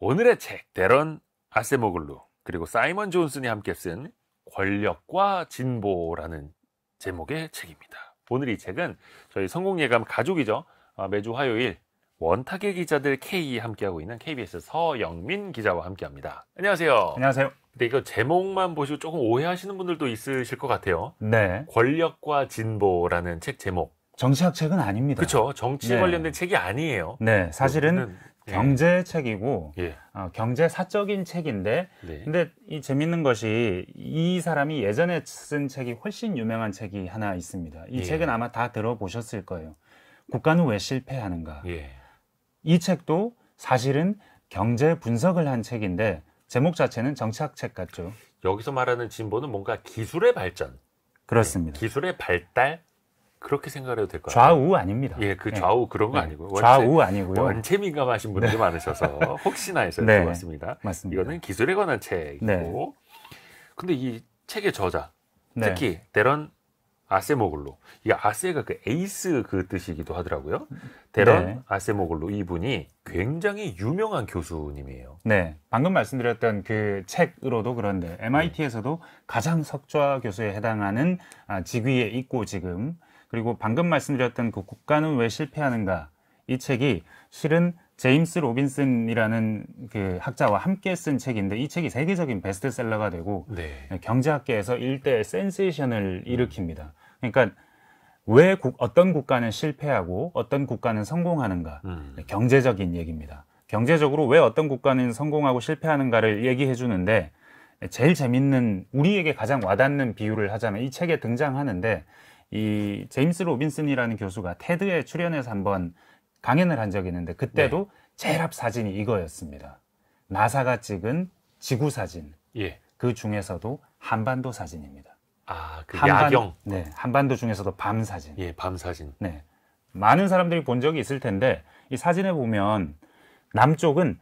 오늘의 책 데런 아세모글루 그리고 사이먼 존슨이 함께 쓴 권력과 진보라는 제목의 책입니다. 오늘 이 책은 저희 성공 예감 가족이죠. 어, 매주 화요일 원탁의 기자들 K 함께하고 있는 KBS 서영민 기자와 함께합니다. 안녕하세요. 안녕하세요. 근데 이거 제목만 보시고 조금 오해하시는 분들도 있으실 것 같아요. 네. 권력과 진보라는 책 제목. 정치학 책은 아닙니다. 그렇죠. 정치 네. 관련된 책이 아니에요. 네, 사실은 예. 경제 책이고 예. 어, 경제사적인 책인데 네. 근데 이 재밌는 것이 이 사람이 예전에 쓴 책이 훨씬 유명한 책이 하나 있습니다. 이 예. 책은 아마 다 들어보셨을 거예요. 국가는 왜 실패하는가? 예. 이 책도 사실은 경제 분석을 한 책인데 제목 자체는 정치학책 같죠. 여기서 말하는 진보는 뭔가 기술의 발전, 그렇습니다. 예, 기술의 발달, 그렇게 생각해도 될 것 같아요. 좌우 아닙니다. 예, 그 네. 좌우 네. 그런 거 네. 아니고요. 원 좌우 아니고요. 원체 민감하신 분들이 네. 많으셔서 혹시나 해서 네. 여쭤봤습니다. 맞습니다. 이거는 기술에 관한 책이고, 네. 근데 이 책의 저자, 특히 데런 아세모글로, 이 아세가 그 에이스 그 뜻이기도 하더라고요. 데런 아세모글로 이분이 굉장히 유명한 교수님이에요. 네, 방금 말씀드렸던 그 책으로도 그런데 MIT에서도 가장 석좌 교수에 해당하는 아, 직위에 있고 지금 그리고 방금 말씀드렸던 그 국가는 왜 실패하는가 이 책이 실은 제임스 로빈슨이라는 그 학자와 함께 쓴 책인데 이 책이 세계적인 베스트셀러가 되고 네. 네 경제학계에서 일대 센세이션을 음. 일으킵니다. 그러니까 왜 국, 어떤 국가는 실패하고 어떤 국가는 성공하는가 음. 네, 경제적인 얘기입니다. 경제적으로 왜 어떤 국가는 성공하고 실패하는가를 얘기해 주는데 네, 제일 재밌는 우리에게 가장 와닿는 비유를 하자면 이 책에 등장하는데 이 제임스 로빈슨이라는 교수가 테드에 출연해서 한번 강연을 한 적이 있는데 그때도 네. 제일 사진이 이거였습니다. 나사가 찍은 지구 사진. 예. 그 중에서도 한반도 사진입니다. 아, 그 한반, 야경. 네, 한반도 중에서도 밤 사진. 예, 밤 사진. 네. 많은 사람들이 본 적이 있을 텐데 이 사진에 보면 남쪽은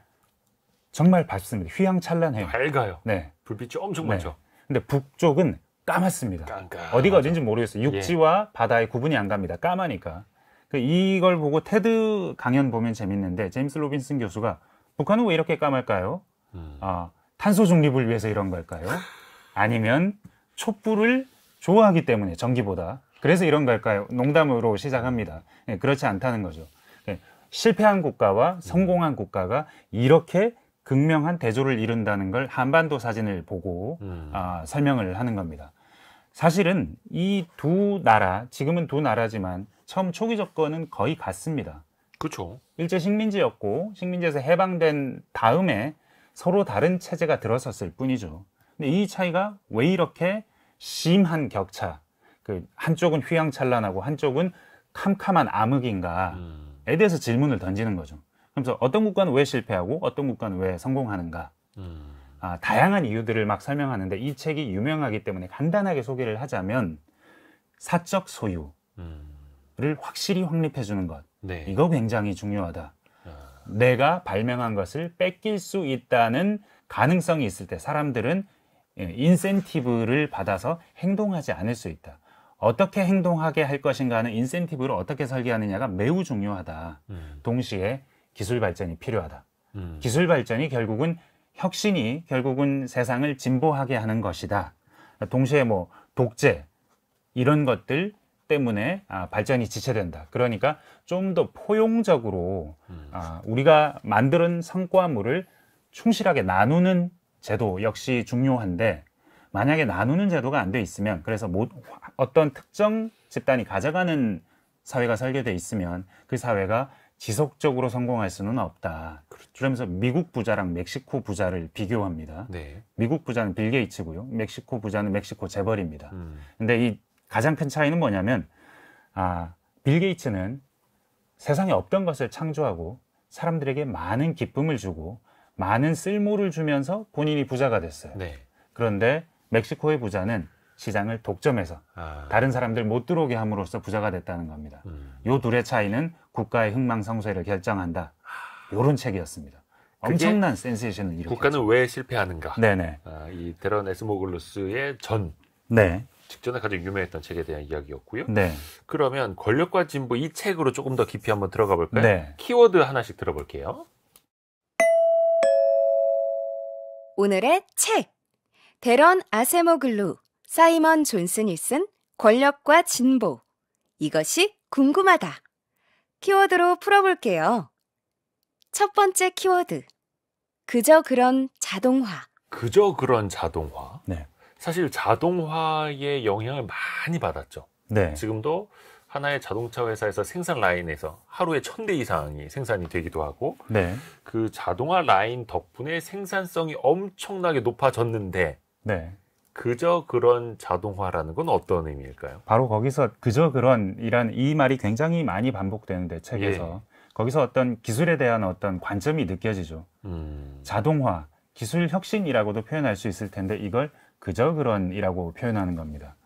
정말 밝습니다. 휘황찬란해요. 밝아요. 네. 불빛이 엄청 많죠. 네. 근데 북쪽은 까맣습니다. 깜깜. 어디가 어딘지 모르겠어요. 예. 육지와 예. 바다의 구분이 안 갑니다. 까마니까. 그 이걸 보고 테드 강연 보면 재밌는데 제임스 로빈슨 교수가 북한은 왜 이렇게 까말까요? 음. 아, 탄소 중립을 위해서 이런 걸까요? 아니면 촛불을 좋아하기 때문에 전기보다 그래서 이런 걸까요? 농담으로 시작합니다. 네, 그렇지 않다는 거죠. 네, 실패한 국가와 성공한 음. 국가가 이렇게 극명한 대조를 이룬다는 걸 한반도 사진을 보고 음. 아, 설명을 하는 겁니다. 사실은 이 두 나라, 지금은 두 나라지만 처음 초기 조건은 거의 같습니다. 그렇죠. 일제 식민지였고 식민지에서 해방된 다음에 서로 다른 체제가 들어섰을 뿐이죠. 근데 이 차이가 왜 이렇게 심한 격차, 그 한쪽은 휘황찬란하고 한쪽은 캄캄한 암흑인가에 음. 대해서 질문을 던지는 거죠. 그래서 어떤 국가는 왜 실패하고 어떤 국가는 왜 성공하는가. 음. 아, 다양한 이유들을 막 설명하는데 이 책이 유명하기 때문에 간단하게 소개를 하자면 사적 소유를 음. 확실히 확립해 주는 것 네. 이거 굉장히 중요하다. 아. 내가 발명한 것을 뺏길 수 있다는 가능성이 있을 때 사람들은 예, 인센티브를 받아서 행동하지 않을 수 있다. 어떻게 행동하게 할 것인가는 인센티브를 어떻게 설계하느냐가 매우 중요하다. 음. 동시에 기술 발전이 필요하다. 음. 기술 발전이 결국은 혁신이 결국은 세상을 진보하게 하는 것이다. 동시에 뭐 독재 이런 것들 때문에 아, 발전이 지체된다. 그러니까 좀 더 포용적으로 아, 우리가 만드는 성과물을 충실하게 나누는 제도 역시 중요한데 만약에 나누는 제도가 안 돼 있으면 그래서 뭐, 어떤 특정 집단이 가져가는 사회가 설계돼 있으면 그 사회가 지속적으로 성공할 수는 없다. 그렇죠. 그러면서 미국 부자랑 멕시코 부자를 비교합니다. 네. 미국 부자는 빌 게이츠고요. 멕시코 부자는 멕시코 재벌입니다. 음. 근데 이 가장 큰 차이는 뭐냐면 아, 빌 게이츠는 세상에 없던 것을 창조하고 사람들에게 많은 기쁨을 주고 많은 쓸모를 주면서 본인이 부자가 됐어요. 네. 그런데 멕시코의 부자는 시장을 독점해서 아. 다른 사람들 못 들어오게 함으로써 부자가 됐다는 겁니다. 음. 요 둘의 차이는 국가의 흥망성쇠를 결정한다. 요런 책이었습니다. 엄청난 센세이션을 일으켰 국가는 왜 실패하는가? 네네. 아, 이 데런 에스모글루스의 전. 네. 직전에 가장 유명했던 책에 대한 이야기였고요. 네. 그러면 권력과 진보 이 책으로 조금 더 깊이 한번 들어가 볼까요? 네. 키워드 하나씩 들어볼게요. 오늘의 책 데런 아세모글루 사이먼 존슨이 쓴 권력과 진보. 이것이 궁금하다. 키워드로 풀어볼게요. 첫 번째 키워드. 그저 그런 자동화. 그저 그런 자동화. 네. 사실 자동화의 영향을 많이 받았죠. 네. 지금도 하나의 자동차 회사에서 생산 라인에서 하루에 천 대 이상이 생산이 되기도 하고 네. 그 자동화 라인 덕분에 생산성이 엄청나게 높아졌는데 네. 그저 그런 자동화라는 건 어떤 의미일까요? 바로 거기서 그저 그런이란 이 말이 굉장히 많이 반복되는데 책에서 예. 거기서 어떤 기술에 대한 어떤 관점이 느껴지죠. 음. 자동화, 기술 혁신이라고도 표현할 수 있을 텐데 이걸 그저 그런이라고 표현하는 겁니다.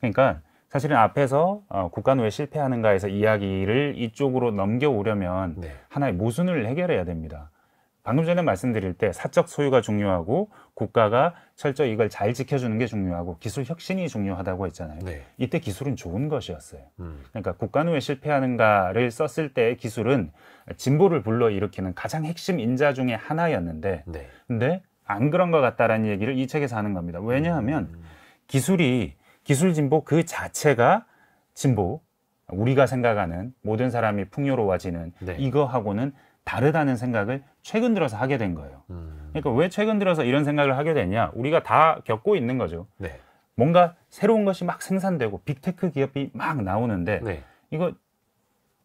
그러니까 사실은 앞에서 어, 국가는 왜 실패하는가에서 이야기를 이쪽으로 넘겨오려면 네. 하나의 모순을 해결해야 됩니다. 방금 전에 말씀드릴 때 사적 소유가 중요하고 국가가 철저히 이걸 잘 지켜주는 게 중요하고 기술 혁신이 중요하다고 했잖아요. 네. 이때 기술은 좋은 것이었어요. 음. 그러니까 국가는 왜 실패하는가를 썼을 때 기술은 진보를 불러일으키는 가장 핵심 인자 중의 하나였는데 네. 근데 안 그런 것 같다라는 얘기를 이 책에서 하는 겁니다. 왜냐하면 음. 기술이 기술 진보 그 자체가 진보 우리가 생각하는 모든 사람이 풍요로워지는 네. 이거하고는 다르다는 생각을 최근 들어서 하게 된 거예요. 음. 그러니까 왜 최근 들어서 이런 생각을 하게 되냐? 우리가 다 겪고 있는 거죠. 네. 뭔가 새로운 것이 막 생산되고 빅테크 기업이 막 나오는데 네. 이거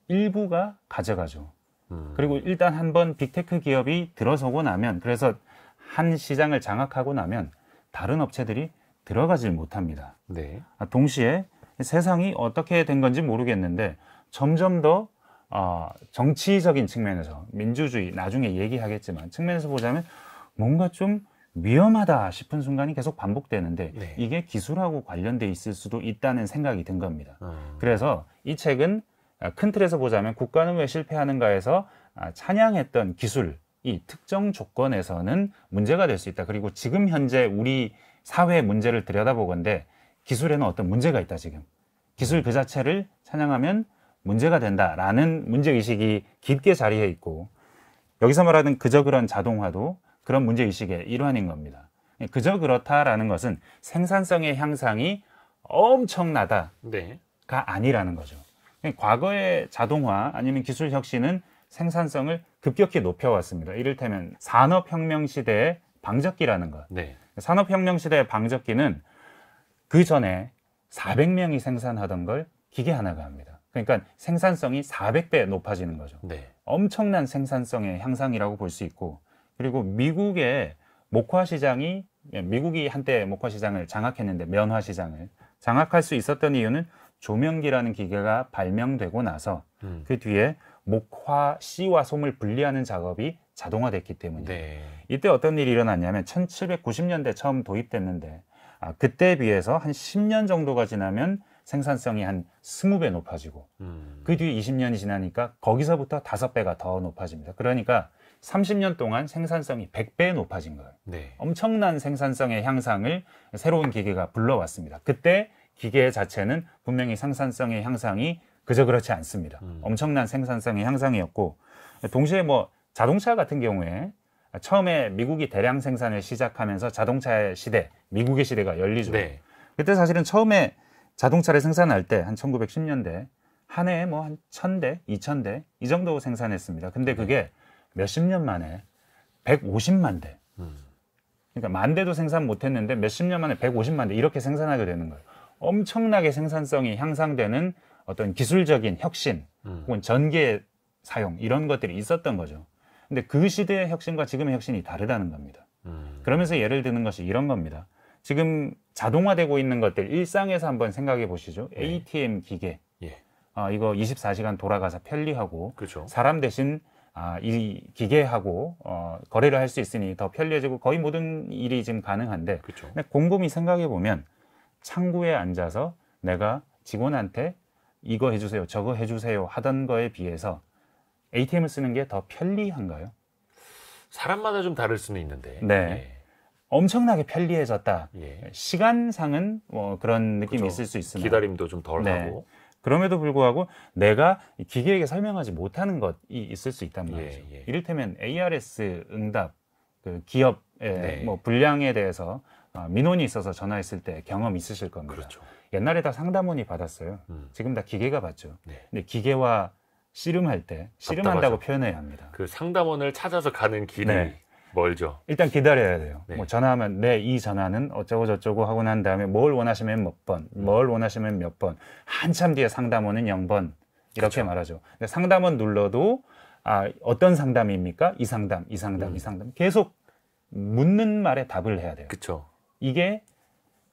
일부가 가져가죠. 음. 그리고 일단 한번 빅테크 기업이 들어서고 나면 그래서 한 시장을 장악하고 나면 다른 업체들이 들어가질 못합니다. 네. 아, 동시에 세상이 어떻게 된 건지 모르겠는데 점점 더 어, 정치적인 측면에서 민주주의 나중에 얘기하겠지만 측면에서 보자면 뭔가 좀 위험하다 싶은 순간이 계속 반복되는데 네. 이게 기술하고 관련돼 있을 수도 있다는 생각이 든 겁니다. 아. 그래서 이 책은 아, 큰 틀에서 보자면 국가는 왜 실패하는가에서 아, 찬양했던 기술이 특정 조건에서는 문제가 될 수 있다. 그리고 지금 현재 우리 사회 문제를 들여다보건데 기술에는 어떤 문제가 있다 지금. 기술 그 자체를 찬양하면 문제가 된다라는 문제의식이 깊게 자리해 있고 여기서 말하는 그저 그런 자동화도 그런 문제의식의 일환인 겁니다. 예, 그저 그렇다라는 것은 생산성의 향상이 엄청나다가 네. 아니라는 거죠. 예, 과거의 자동화 아니면 기술 혁신은 생산성을 급격히 높여왔습니다. 이를테면 산업혁명 시대의 방적기라는 것. 네. 산업혁명 시대의 방적기는 그 전에 400명이 생산하던 걸 기계 하나가 합니다. 그러니까 생산성이 400배 높아지는 거죠. 네. 엄청난 생산성의 향상이라고 볼 수 있고 그리고 미국의 목화 시장이 예, 미국이 한때 목화 시장을 장악했는데 면화 시장을 장악할 수 있었던 이유는 조명기라는 기계가 발명되고 나서 음. 그 뒤에 목화 씨와 솜을 분리하는 작업이 자동화됐기 때문에 네. 이때 어떤 일이 일어났냐면 1790년대 처음 도입됐는데 아, 그때에 비해서 한 10년 정도가 지나면 생산성이 한 20배 높아지고 음. 그 뒤에 20년이 지나니까 거기서부터 다섯 배가더 높아집니다. 그러니까 30년 동안 생산성이 100배 높아진 거예요. 네. 엄청난 생산성의 향상을 새로운 기계가 불러왔습니다. 그때 기계 자체는 분명히 생산성의 향상이 그저 그렇지 않습니다. 음. 엄청난 생산성의 향상이었고 동시에 뭐 자동차 같은 경우에 처음에 미국이 대량 생산을 시작하면서 자동차의 시대, 미국의 시대가 열리죠. 네. 그때 사실은 처음에 자동차를 생산할 때 한 1910년대 한 해에 뭐 한1 0 0 0대2 0 0 0대이 정도 생산했습니다. 근데 네. 그게 몇십 년 만에 150만 대. 음. 그러니까 만 대도 생산 못 했는데 몇십 년 만에 150만 대 이렇게 생산하게 되는 거예요. 엄청나게 생산성이 향상되는 어떤 기술적인 혁신 음. 혹은 전기 사용 이런 것들이 있었던 거죠. 근데 그 시대의 혁신과 지금의 혁신이 다르다는 겁니다. 음. 그러면서 예를 드는 것이 이런 겁니다. 지금 자동화되고 있는 것들 일상에서 한번 생각해 보시죠. 예. ATM 기계. 예. 아, 이거 24시간 돌아가서 편리하고 그렇 사람 대신 아, 이 기계하고 어, 거래를 할 수 있으니 더 편리해지고 거의 모든 일이 지금 가능한데 그렇 근데 곰곰이 생각해 보면 창구에 앉아서 내가 직원한테 이거 해주세요, 저거 해주세요 하던 거에 비해서 ATM을 쓰는 게 더 편리한가요? 사람마다 좀 다를 수는 있는데. 네. 예. 엄청나게 편리해졌다. 예. 시간상은 뭐 그런 느낌이 그쵸. 그렇죠. 있을 수 있으나 기다림도 좀 덜하고 네. 그럼에도 불구하고 내가 기계에게 설명하지 못하는 것이 있을 수 있단 예, 말이죠. 예, 예. 이를테면 ARS 응답 그 기업의 예, 네. 뭐 분량에 대해서 어, 민원이 있어서 전화했을 때 경험 있으실 겁니다. 그렇죠. 옛날에 다 상담원이 받았어요. 음. 지금 다 기계가 받죠. 네. 근데 기계와 씨름할 때 씨름한다고 답답하죠. 표현해야 합니다. 그 상담원을 찾아서 가는 길이 네. 멀죠. 일단 기다려야 돼요. 네. 뭐 전화하면 네, 이 전화는 어쩌고 저쩌고 하고 난 다음에 뭘 원하시면 몇 번, 음. 뭘 원하시면 몇 번, 한참 뒤에 상담원은 0번 이렇게 그쵸. 그렇죠. 말하죠. 근데 상담원 눌러도 아 어떤 상담입니까? 이 상담, 이 상담, 음. 이 상담 계속 묻는 말에 답을 해야 돼요. 그렇죠. 이게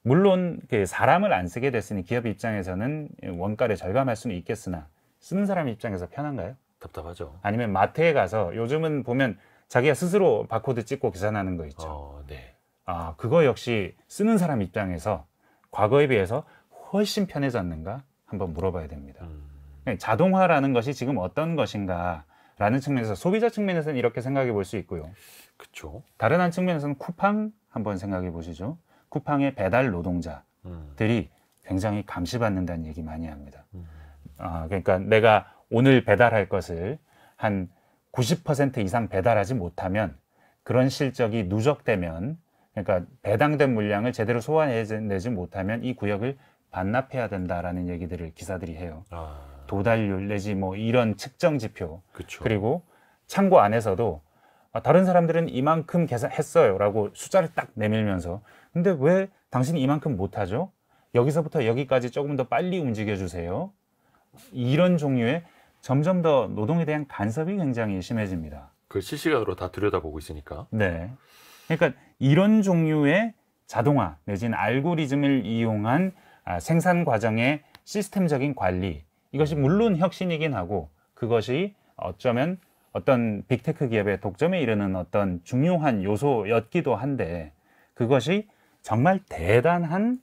물론 그 사람을 안 쓰게 됐으니 기업 입장에서는 원가를 절감할 수는 있겠으나 쓰는 사람 입장에서 편한가요? 답답하죠. 아니면 마트에 가서 요즘은 보면 자기가 스스로 바코드 찍고 계산하는 거 있죠. 어, 네. 아, 그거 역시 쓰는 사람 입장에서 과거에 비해서 훨씬 편해졌는가 한번 물어봐야 됩니다. 음. 네, 자동화라는 것이 지금 어떤 것인가라는 측면에서 소비자 측면에서는 이렇게 생각해 볼 수 있고요. 그렇죠. 다른 한 측면에서는 쿠팡 한번 생각해 보시죠. 쿠팡의 배달 노동자들이 음. 굉장히 감시받는다는 얘기 많이 합니다. 음. 아, 그러니까 내가 오늘 배달할 것을 한90% 이상 배달하지 못하면 그런 실적이 누적되면 그러니까 배당된 물량을 제대로 소화해내지 못하면 이 구역을 반납해야 된다라는 얘기들을 기사들이 해요. 아. 도달률 내지 뭐 이런 측정 지표 그쵸. 그리고 창고 안에서도 아, 다른 사람들은 이만큼 계산했어요라고 숫자를 딱 내밀면서 근데 왜 당신이 이만큼 못하죠? 여기서부터 여기까지 조금 더 빨리 움직여 주세요. 이런 종류의 점점 더 노동에 대한 간섭이 굉장히 심해집니다. 그 실시간으로 다 들여다보고 있으니까. 네. 그러니까 이런 종류의 자동화 내지는 알고리즘을 이용한 아, 생산 과정의 시스템적인 관리 이것이 물론 혁신이긴 하고 그것이 어쩌면 어떤 빅테크 기업의 독점에 이르는 어떤 중요한 요소였기도 한데 그것이 정말 대단한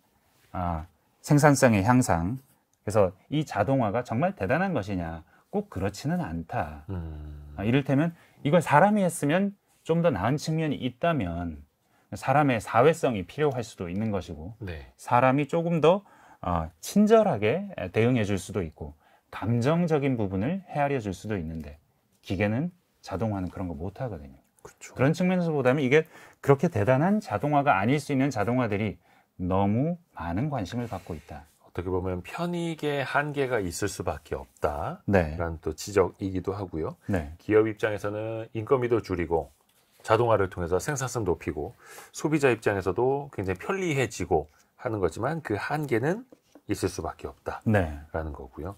아, 생산성의 향상 그래서 이 자동화가 정말 대단한 것이냐 꼭 그렇지는 않다. 음. 아, 이를테면 이걸 사람이 했으면 좀 더 나은 측면이 있다면 사람의 사회성이 필요할 수도 있는 것이고 네. 사람이 조금 더 어, 친절하게 대응해 줄 수도 있고 감정적인 부분을 헤아려 줄 수도 있는데 기계는 자동화는 그런 거 못 하거든요. 그렇죠. 그런 측면에서 보다면 이게 그렇게 대단한 자동화가 아닐 수 있는 자동화들이 너무 많은 관심을 받고 있다. 어떻게 보면 편익의 한계가 있을 수밖에 없다라는 네. 또 지적이기도 하고요. 네. 기업 입장에서는 인건비도 줄이고 자동화를 통해서 생산성 높이고 소비자 입장에서도 굉장히 편리해지고 하는 거지만 그 한계는 있을 수밖에 없다라는 네. 거고요.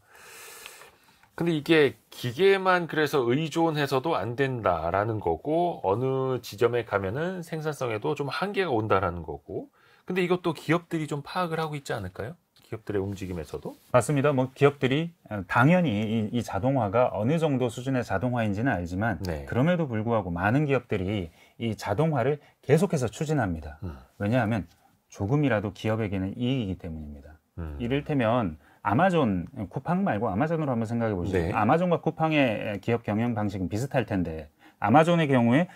근데 이게 기계만 그래서 의존해서도 안 된다라는 거고 어느 지점에 가면은 생산성에도 좀 한계가 온다라는 거고 근데 이것도 기업들이 좀 파악을 하고 있지 않을까요? 기업들의 움직임에서도? 맞습니다. 뭐 기업들이 어, 당연히 이, 이 자동화가 어느 정도 수준의 자동화인지는 알지만 네. 그럼에도 불구하고 많은 기업들이 이 자동화를 계속해서 추진합니다. 음. 왜냐하면 조금이라도 기업에게는 이익이기 때문입니다. 음. 이를테면 아마존 쿠팡 말고 아마존으로 한번 생각해 보시죠. 네. 아마존과 쿠팡의 기업 경영 방식은 비슷할 텐데 아마존의 경우에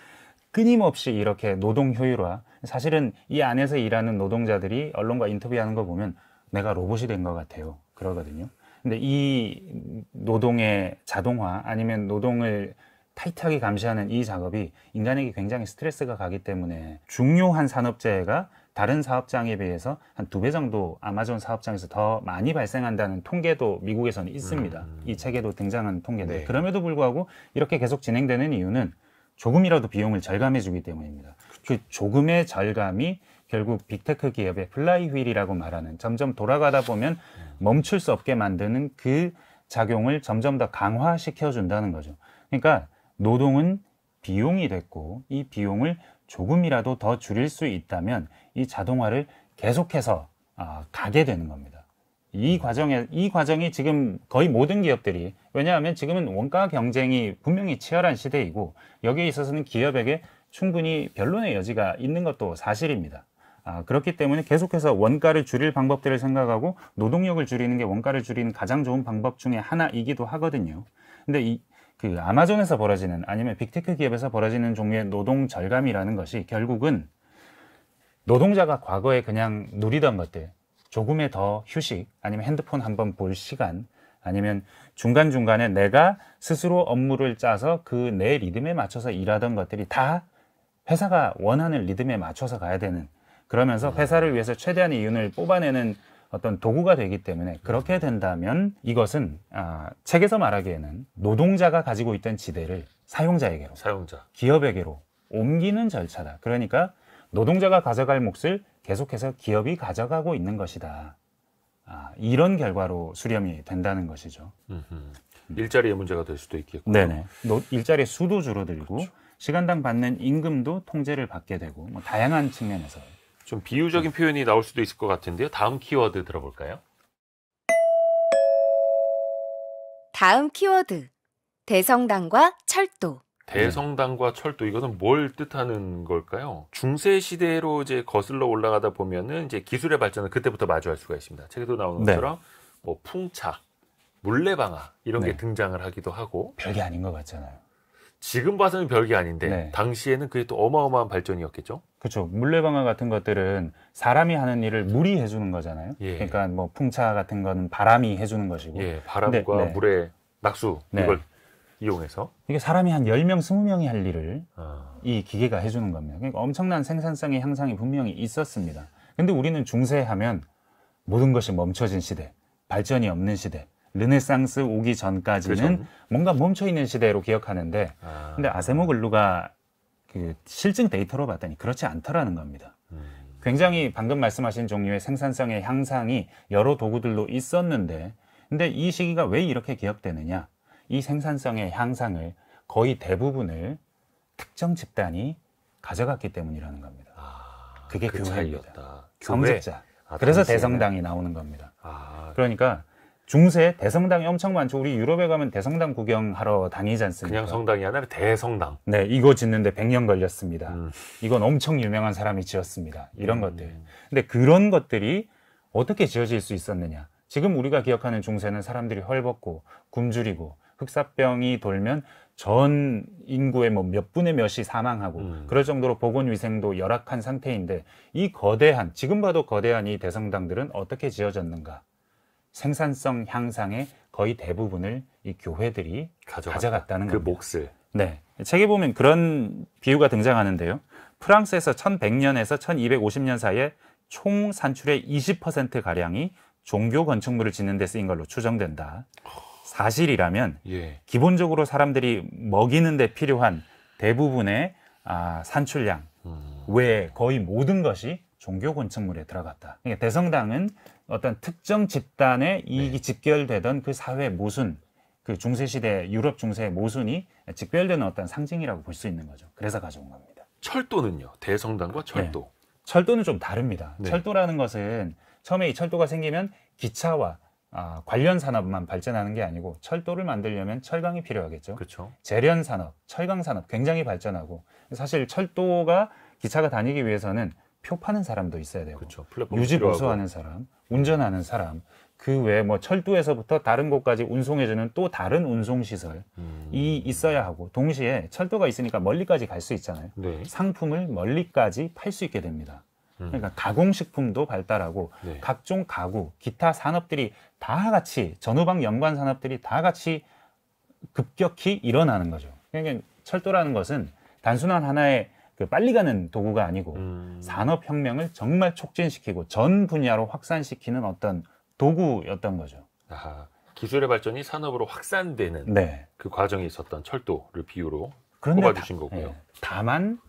끊임없이 이렇게 노동 효율화 사실은 이 안에서 일하는 노동자들이 언론과 인터뷰하는 거 보면 내가 로봇이 된 것 같아요. 그러거든요. 근데 이 노동의 자동화 아니면 노동을 타이트하게 감시하는 이 작업이 인간에게 굉장히 스트레스가 가기 때문에 중요한 산업재해가 다른 사업장에 비해서 한 두 배 정도 아마존 사업장에서 더 많이 발생한다는 통계도 미국에서는 있습니다. 음. 이 책에도 등장한 통계들 네. 그럼에도 불구하고 이렇게 계속 진행되는 이유는 조금이라도 비용을 절감해 주기 때문입니다. 그 조금의 절감이 결국 빅테크 기업의 플라이휠이라고 말하는 점점 돌아가다 보면 멈출 수 없게 만드는 그 작용을 점점 더 강화시켜 준다는 거죠. 그러니까 노동은 비용이 됐고 이 비용을 조금이라도 더 줄일 수 있다면 이 자동화를 계속해서 아, 가게 되는 겁니다. 이 음. 과정에 이 과정이 지금 거의 모든 기업들이 왜냐하면 지금은 원가 경쟁이 분명히 치열한 시대이고 여기에 있어서는 기업에게 충분히 변론의 여지가 있는 것도 사실입니다. 아, 그렇기 때문에 계속해서 원가를 줄일 방법들을 생각하고 노동력을 줄이는 게 원가를 줄이는 가장 좋은 방법 중에 하나이기도 하거든요. 근데 이, 그 아마존에서 벌어지는 아니면 빅테크 기업에서 벌어지는 종류의 노동 절감이라는 것이 결국은 노동자가 과거에 그냥 누리던 것들, 조금의 더 휴식, 아니면 핸드폰 한번 볼 시간, 아니면 중간중간에 내가 스스로 업무를 짜서 그 내 리듬에 맞춰서 일하던 것들이 다 회사가 원하는 리듬에 맞춰서 가야 되는 그러면서 회사를 위해서 최대한 이윤을 뽑아내는 어떤 도구가 되기 때문에 그렇게 된다면 이것은 아, 책에서 말하기에는 노동자가 가지고 있던 지대를 사용자에게로, 사용자. 기업에게로 옮기는 절차다. 그러니까 노동자가 가져갈 몫을 계속해서 기업이 가져가고 있는 것이다. 아, 이런 결과로 수렴이 된다는 것이죠. 음흠. 일자리의 문제가 될 수도 있겠고 네네. 일자리 수도 줄어들고 그렇죠. 시간당 받는 임금도 통제를 받게 되고 뭐 다양한 측면에서 좀 비유적인 표현이 나올 수도 있을 것 같은데요. 다음 키워드 들어볼까요? 다음 키워드 대성당과 철도. 대성당과 철도 이것은 뭘 뜻하는 걸까요? 중세 시대로 이제 거슬러 올라가다 보면은 이제 기술의 발전을 그때부터 마주할 수가 있습니다. 책에도 나오는 네. 것처럼 뭐 풍차, 물레방아 이런 네. 게 등장을 하기도 하고 별게 아닌 것 같잖아요. 지금 봐서는 별게 아닌데 네. 당시에는 그게 또 어마어마한 발전이었겠죠. 그렇죠. 물레방아 같은 것들은 사람이 하는 일을 물이 해주는 거잖아요. 예. 그러니까 뭐 풍차 같은 건 바람이 해주는 것이고. 예, 바람과 네. 물의 낙수 네. 이걸 이용해서 이게 사람이 한 열명 스무 명이할 일을 아. 이 기계가 해주는 겁니다. 그러니까 엄청난 생산성의 향상이 분명히 있었습니다. 근데 우리는 중세하면 모든 것이 멈춰진 시대, 발전이 없는 시대, 르네상스 오기 전까지는 그렇죠. 뭔가 멈춰 있는 시대로 기억하는데 아. 근데 아세모글루가 그 실증 데이터로 봤더니 그렇지 않더라는 겁니다. 음. 굉장히 방금 말씀하신 종류의 생산성의 향상이 여러 도구들로 있었는데 근데 이 시기가 왜 이렇게 기억되느냐? 이 생산성의 향상을 거의 대부분을 특정 집단이 가져갔기 때문이라는 겁니다. 아, 그게 그 교회입니다. 차이였다. 경제자. 아, 그래서 당시에는. 대성당이 나오는 겁니다. 아, 그러니까 중세 대성당이 엄청 많죠. 우리 유럽에 가면 대성당 구경하러 다니지 않습니까? 그냥 성당이 아니라 대성당. 네, 이거 짓는데 100년 걸렸습니다. 음. 이건 엄청 유명한 사람이 지었습니다. 이런 음. 것들. 근데 그런 것들이 어떻게 지어질 수 있었느냐? 지금 우리가 기억하는 중세는 사람들이 헐벗고 굶주리고 흑사병이 돌면 전 인구의 뭐 몇 분의 몇이 사망하고 음. 그럴 정도로 보건 위생도 열악한 상태인데 이 거대한 지금 봐도 거대한 이 대성당들은 어떻게 지어졌는가? 생산성 향상의 거의 대부분을 이 교회들이 가져갔다. 가져갔다는 그 겁니다. 몫을. 네. 책에 보면 그런 비유가 등장하는데요. 프랑스에서 1100년에서 1250년 사이에 총 산출의 20% 가량이 종교 건축물을 짓는 데 쓰인 걸로 추정된다. 사실이라면 예. 기본적으로 사람들이 먹이는 데 필요한 대부분의 아, 산출량 음. 외에 거의 모든 것이 종교 건축물에 들어갔다. 그러니까 대성당은 어떤 특정 집단의 이익이 네. 집결되던 그 사회 모순, 그 중세 시대 유럽 중세의 모순이 집결되는 어떤 상징이라고 볼 수 있는 거죠. 그래서 가져온 겁니다. 철도는요. 대성당과 네. 철도. 네. 철도는 좀 다릅니다. 네. 철도라는 것은 처음에 이 철도가 생기면 기차와 아, 관련 산업만 발전하는 게 아니고 철도를 만들려면 철강이 필요하겠죠. 그렇죠. 재련 산업, 철강 산업 굉장히 발전하고 사실 철도가 기차가 다니기 위해서는 표 파는 사람도 있어야 되고 그쵸, 유지 보수하는 사람, 운전하는 사람, 그 외에 뭐 철도에서부터 다른 곳까지 운송해주는 또 다른 운송 시설이 음. 있어야 하고 동시에 철도가 있으니까 멀리까지 갈 수 있잖아요. 네. 상품을 멀리까지 팔 수 있게 됩니다. 음. 그러니까 가공식품도 발달하고 네. 각종 가구, 기타 산업들이 다 같이 전후방 연관 산업들이 다 같이 급격히 일어나는 거죠. 그러니까 철도라는 것은 단순한 하나의 그 빨리 가는 도구가 아니고 음. 산업혁명을 정말 촉진시키고 전 분야로 확산시키는 어떤 도구였던 거죠. 아하, 기술의 발전이 산업으로 확산되는 네. 그 과정에 있었던 철도를 비유로 뽑아주신 거고요. 네. 다만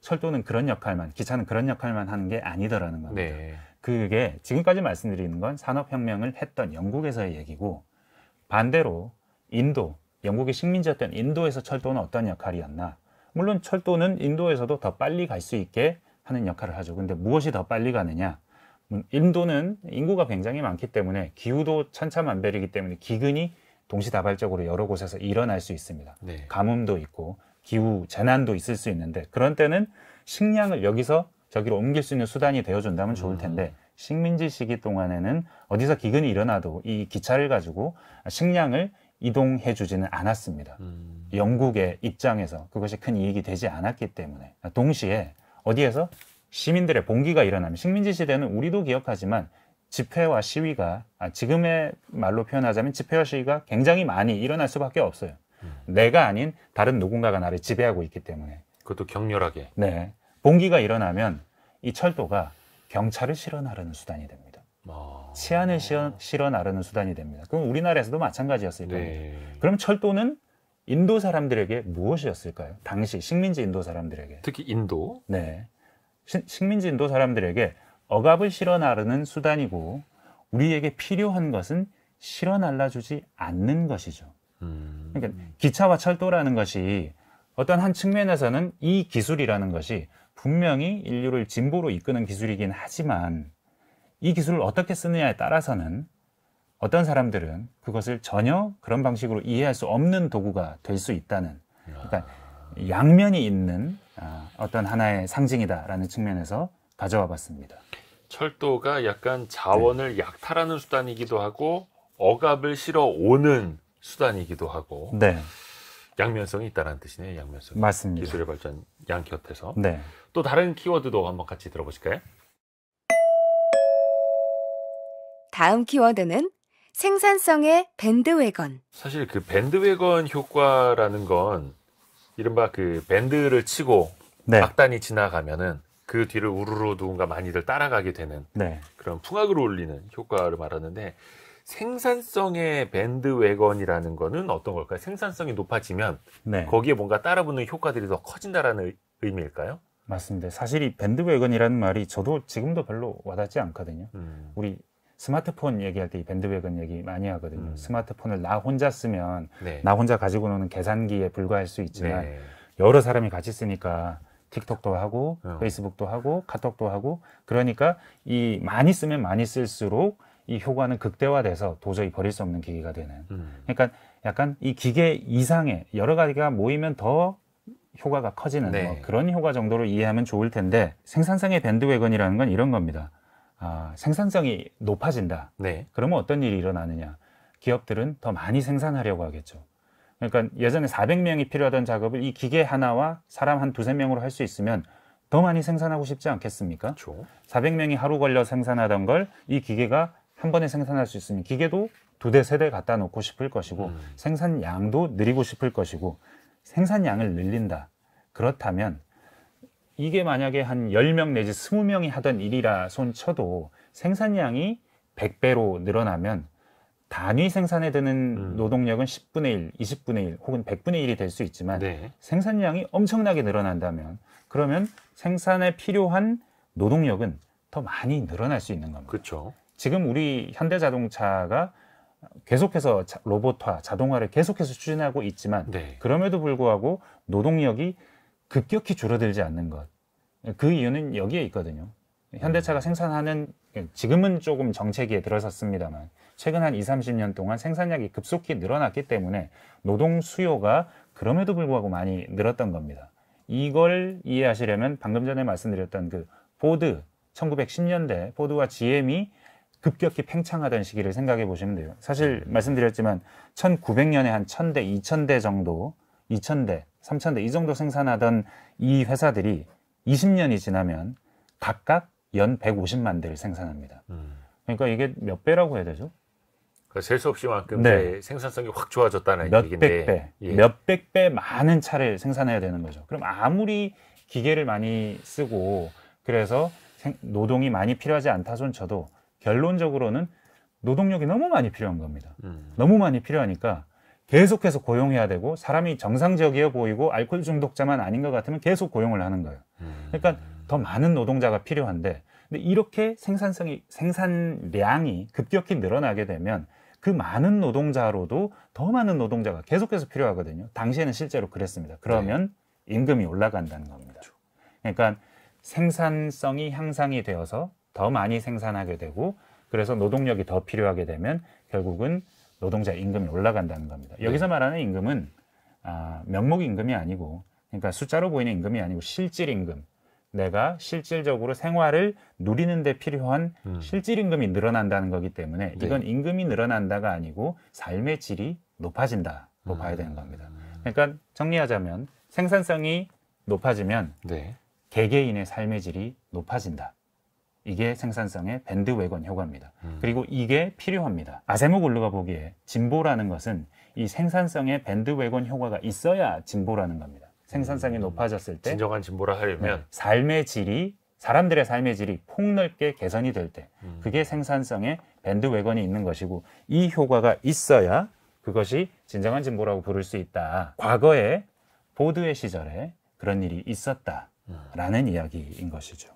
철도는 그런 역할만, 기차는 그런 역할만 하는 게 아니더라는 겁니다. 네. 그게 지금까지 말씀드리는 건 산업혁명을 했던 영국에서의 얘기고 반대로 인도, 영국의 식민지였던 인도에서 철도는 어떤 역할이었나 물론 철도는 인도에서도 더 빨리 갈 수 있게 하는 역할을 하죠. 근데 무엇이 더 빨리 가느냐? 음, 인도는 인구가 굉장히 많기 때문에 기후도 천차만별이기 때문에 기근이 동시다발적으로 여러 곳에서 일어날 수 있습니다. 네. 가뭄도 있고 기후 재난도 있을 수 있는데 그런 때는 식량을 여기서 저기로 옮길 수 있는 수단이 되어준다면 좋을 텐데 음. 식민지 시기 동안에는 어디서 기근이 일어나도 이 기차를 가지고 식량을 이동해 주지는 않았습니다. 음. 영국의 입장에서 그것이 큰 이익이 되지 않았기 때문에 동시에 어디에서 시민들의 봉기가 일어나면 식민지 시대는 우리도 기억하지만 집회와 시위가 아, 지금의 말로 표현하자면 집회와 시위가 굉장히 많이 일어날 수밖에 없어요. 음. 내가 아닌 다른 누군가가 나를 지배하고 있기 때문에 그것도 격렬하게. 네, 봉기가 일어나면 이 철도가 경찰을 실어나르는 수단이 됩니다. 치안을 실어, 실어 나르는 수단이 됩니다. 그럼 우리나라에서도 마찬가지였을 겁니다. 네. 그럼 철도는 인도 사람들에게 무엇이었을까요? 당시 식민지 인도 사람들에게 특히 인도 네 시, 식민지 인도 사람들에게 억압을 실어 나르는 수단이고 우리에게 필요한 것은 실어 날라주지 않는 것이죠. 음... 그러니까 기차와 철도라는 것이 어떤 한 측면에서는 이 기술이라는 것이 분명히 인류를 진보로 이끄는 기술이긴 하지만 이 기술을 어떻게 쓰느냐에 따라서는 어떤 사람들은 그것을 전혀 그런 방식으로 이해할 수 없는 도구가 될 수 있다는 그러니까 양면이 있는 아, 어떤 하나의 상징이다라는 측면에서 가져와 봤습니다. 철도가 약간 자원을 네. 약탈하는 수단이기도 하고 억압을 실어 오는 수단이기도 하고 네. 양면성이 있다는 뜻이네요. 양면성. 맞습니다. 기술의 발전 양 곁에서. 네. 또 다른 키워드도 한번 같이 들어보실까요? 다음 키워드는 생산성의 밴드웨건. 사실 그 밴드웨건 효과라는 건 이른바 그 밴드를 치고 네. 악단이 지나가면은 그 뒤를 우르르 누군가 많이들 따라가게 되는 네. 그런 풍악을 올리는 효과를 말하는데 생산성의 밴드웨건이라는 거는 어떤 걸까요? 생산성이 높아지면 네. 거기에 뭔가 따라붙는 효과들이 더 커진다라는 의미일까요? 맞습니다. 사실 이 밴드웨건이라는 말이 저도 지금도 별로 와닿지 않거든요. 음. 우리 스마트폰 얘기할 때 이 밴드웨건 얘기 많이 하거든요. 음. 스마트폰을 나 혼자 쓰면 네. 나 혼자 가지고 노는 계산기에 불과할 수 있지만 네. 여러 사람이 같이 쓰니까 틱톡도 하고 어. 페이스북도 하고 카톡도 하고 그러니까 이 많이 쓰면 많이 쓸수록 이 효과는 극대화돼서 도저히 버릴 수 없는 기기가 되는. 음. 그러니까 약간 이 기계 이상의 여러 가지가 모이면 더 효과가 커지는 네. 뭐 그런 효과 정도로 이해하면 좋을 텐데 생산성의 밴드웨건이라는 건 이런 겁니다. 아, 생산성이 높아진다. 네. 그러면 어떤 일이 일어나느냐? 기업들은 더 많이 생산하려고 하겠죠. 그러니까 예전에 400명이 필요하던 작업을 이 기계 하나와 사람 한 두세 명으로 할 수 있으면 더 많이 생산하고 싶지 않겠습니까? 그렇죠. 400명이 하루 걸려 생산하던 걸 이 기계가 한 번에 생산할 수있으니 기계도 두 대, 세 대 갖다 놓고 싶을 것이고 음. 생산량도 늘리고 싶을 것이고 생산량을 늘린다. 그렇다면 이게 만약에 한 10명 내지 20명이 하던 일이라 손 쳐도 생산량이 100배로 늘어나면 단위 생산에 드는 음. 노동력은 10분의 1, 20분의 1 혹은 100분의 1이 될 수 있지만 네. 생산량이 엄청나게 늘어난다면 그러면 생산에 필요한 노동력은 더 많이 늘어날 수 있는 겁니다. 그렇죠. 지금 우리 현대자동차가 계속해서 로봇화, 자동화를 계속해서 추진하고 있지만 네. 그럼에도 불구하고 노동력이 급격히 줄어들지 않는 것. 그 이유는 여기에 있거든요. 현대차가 음. 생산하는 지금은 조금 정체기에 들어섰습니다만 최근 한 2, 30년 동안 생산량이 급속히 늘어났기 때문에 노동 수요가 그럼에도 불구하고 많이 늘었던 겁니다. 이걸 이해하시려면 방금 전에 말씀드렸던 그 포드 1910년대 포드와 GM이 급격히 팽창하던 시기를 생각해 보시면 돼요. 사실 음. 말씀드렸지만 1900년에 한 1000대, 2000대 정도, 2000대 삼천 대 이 정도 생산하던 이 회사들이 20년이 지나면 각각 연 150만 대를 생산합니다. 음. 그러니까 이게 몇 배라고 해야 되죠? 셀 수 없이 만큼 네. 생산성이 확 좋아졌다는 몇 얘기인데 백 배, 예. 몇백 배 많은 차를 생산해야 되는 거죠. 그럼 아무리 기계를 많이 쓰고 그래서 노동이 많이 필요하지 않다손 쳐도 결론적으로는 노동력이 너무 많이 필요한 겁니다. 음. 너무 많이 필요하니까 계속해서 고용해야 되고 사람이 정상적이어 보이고 알코올 중독자만 아닌 것 같으면 계속 고용을 하는 거예요. 음. 그러니까 더 많은 노동자가 필요한데 근데 이렇게 생산성이 생산량이 급격히 늘어나게 되면 그 많은 노동자로도 더 많은 노동자가 계속해서 필요하거든요. 당시에는 실제로 그랬습니다. 그러면 네. 임금이 올라간다는 겁니다. 그렇죠. 그러니까 생산성이 향상이 되어서 더 많이 생산하게 되고 그래서 노동력이 더 필요하게 되면 결국은 노동자 임금이 올라간다는 겁니다. 네. 여기서 말하는 임금은 아, 명목 임금이 아니고 그러니까 숫자로 보이는 임금이 아니고 실질 임금. 내가 실질적으로 생활을 누리는 데 필요한 음. 실질 임금이 늘어난다는 거기 때문에 네. 이건 네. 임금이 늘어난다가 아니고 삶의 질이 높아진다고 음. 봐야 되는 겁니다. 그러니까 정리하자면 생산성이 높아지면 네. 개개인의 삶의 질이 높아진다. 이게 생산성의 밴드웨건 효과입니다. 음. 그리고 이게 필요합니다. 아세모글루가 보기에 진보라는 것은 이 생산성의 밴드웨건 효과가 있어야 진보라는 겁니다. 생산성이 음. 높아졌을 때 진정한 진보라 하려면 네, 삶의 질이 사람들의 삶의 질이 폭넓게 개선이 될때 음. 그게 생산성의 밴드웨건이 있는 것이고 이 효과가 있어야 그것이 진정한 진보라고 부를 수 있다. 과거에 보드의 시절에 그런 일이 있었다라는 음. 이야기인 것이죠.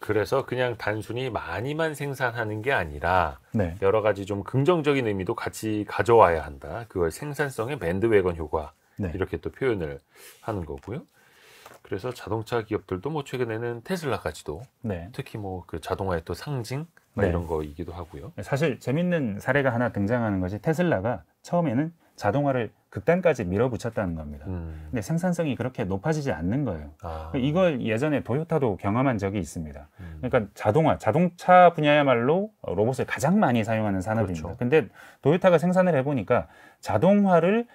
그래서 그냥 단순히 많이만 생산하는 게 아니라 네. 여러 가지 좀 긍정적인 의미도 같이 가져와야 한다. 그걸 생산성의 밴드웨건 효과 네. 이렇게 또 표현을 하는 거고요. 그래서 자동차 기업들도 뭐 최근에는 테슬라까지도 네. 특히 뭐 그 자동화의 또 상징 뭐 네. 이런 거이기도 하고요. 사실 재밌는 사례가 하나 등장하는 것이 테슬라가 처음에는 자동화를 극단까지 밀어붙였다는 겁니다. 음. 근데 생산성이 그렇게 높아지지 않는 거예요. 아. 이걸 예전에 도요타도 경험한 적이 있습니다. 음. 그러니까 자동화, 자동차 분야야말로 로봇을 가장 많이 사용하는 산업입니다. 그렇죠. 근데 도요타가 생산을 해보니까 자동화를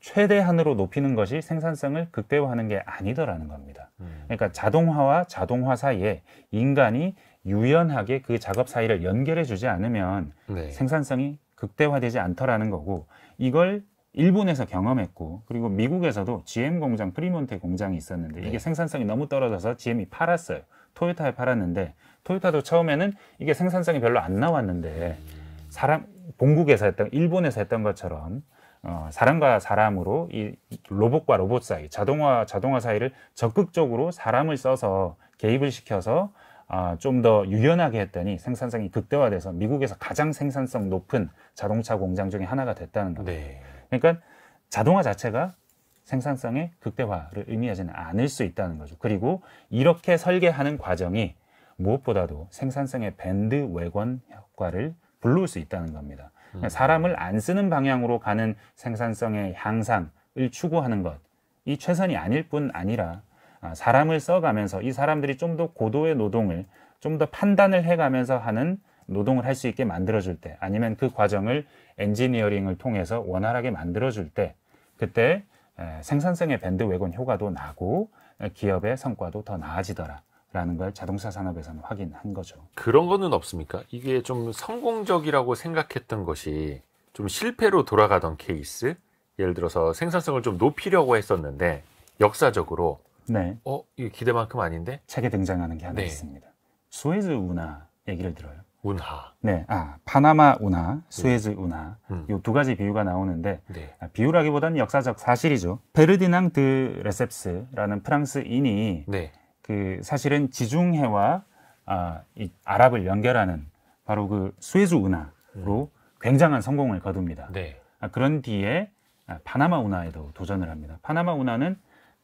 최대한으로 높이는 것이 생산성을 극대화하는 게 아니더라는 겁니다. 음. 그러니까 자동화와 자동화 사이에 인간이 유연하게 그 작업 사이를 연결해 주지 않으면 네. 생산성이 극대화되지 않더라는 거고 이걸 일본에서 경험했고 그리고 미국에서도 GM 공장 프리몬테 공장이 있었는데 이게 네. 생산성이 너무 떨어져서 GM이 팔았어요. 토요타에 팔았는데 토요타도 처음에는 이게 생산성이 별로 안 나왔는데 사람 본국에서 했던 일본에서 했던 것처럼 어, 사람과 사람으로 이 로봇과 로봇 사이 자동화 자동화 사이를 적극적으로 사람을 써서 개입을 시켜서 아, 좀 더 유연하게 했더니 생산성이 극대화돼서 미국에서 가장 생산성 높은 자동차 공장 중에 하나가 됐다는 겁니다. 네. 그러니까 자동화 자체가 생산성의 극대화를 의미하지는 않을 수 있다는 거죠. 그리고 이렇게 설계하는 과정이 무엇보다도 생산성의 밴드 외권 효과를 불러올 수 있다는 겁니다. 그러니까 음. 사람을 안 쓰는 방향으로 가는 생산성의 향상을 추구하는 것 이 최선이 아닐 뿐 아니라 아, 사람을 써가면서 이 사람들이 좀 더 고도의 노동을 좀 더 판단을 해가면서 하는 노동을 할 수 있게 만들어줄 때 아니면 그 과정을 엔지니어링을 통해서 원활하게 만들어줄 때 그때 생산성의 밴드 웨건 효과도 나고 기업의 성과도 더 나아지더라. 라는 걸 자동차 산업에서는 확인한 거죠. 그런 거는 없습니까? 이게 좀 성공적이라고 생각했던 것이 좀 실패로 돌아가던 케이스? 예를 들어서 생산성을 좀 높이려고 했었는데 역사적으로 네. 어, 이 기대만큼 아닌데? 책에 등장하는 게 하나 네. 있습니다. 수에즈 운하 얘기를 들어요. 운하. 네, 아 파나마 운하, 수에즈 운하 음. 요두 가지 비유가 나오는데 네. 아, 비유라기보다는 역사적 사실이죠. 베르디낭 드 레셉스라는 프랑스인이 네. 그 사실은 지중해와 아, 이 아랍을 연결하는 바로 그 수에즈 운하로 음. 굉장한 성공을 거둡니다. 네. 아, 그런 뒤에 아, 파나마 운하에도 도전을 합니다. 파나마 운하는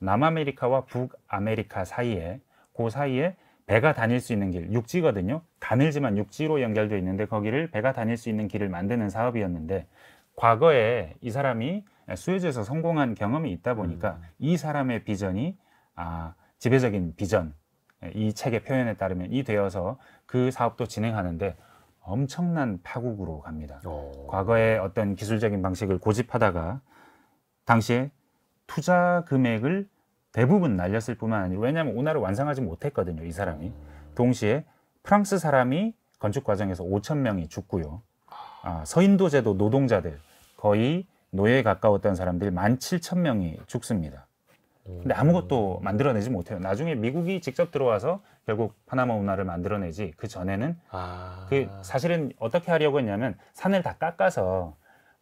남아메리카와 북아메리카 사이에 그 사이에 배가 다닐 수 있는 길, 육지거든요. 가늘지만 육지로 연결되어 있는데 거기를 배가 다닐 수 있는 길을 만드는 사업이었는데 과거에 이 사람이 수에즈에서 성공한 경험이 있다 보니까 음. 이 사람의 비전이 아, 지배적인 비전 이 책의 표현에 따르면 이 되어서 그 사업도 진행하는데 엄청난 파국으로 갑니다. 오. 어. 과거에 어떤 기술적인 방식을 고집하다가 당시에 투자 금액을 대부분 날렸을 뿐만 아니라 왜냐하면 운하를 완성하지 못했거든요. 이 사람이 동시에 프랑스 사람이 건축 과정에서 5천 명이 죽고요. 아, 서인도 제도 노동자들 거의 노예에 가까웠던 사람들 17,000명이 죽습니다. 근데 음. 아무것도 만들어내지 못해요. 나중에 미국이 직접 들어와서 결국 파나마 운하를 만들어내지 그 전에는 아... 그 사실은 어떻게 하려고 했냐면 산을 다 깎아서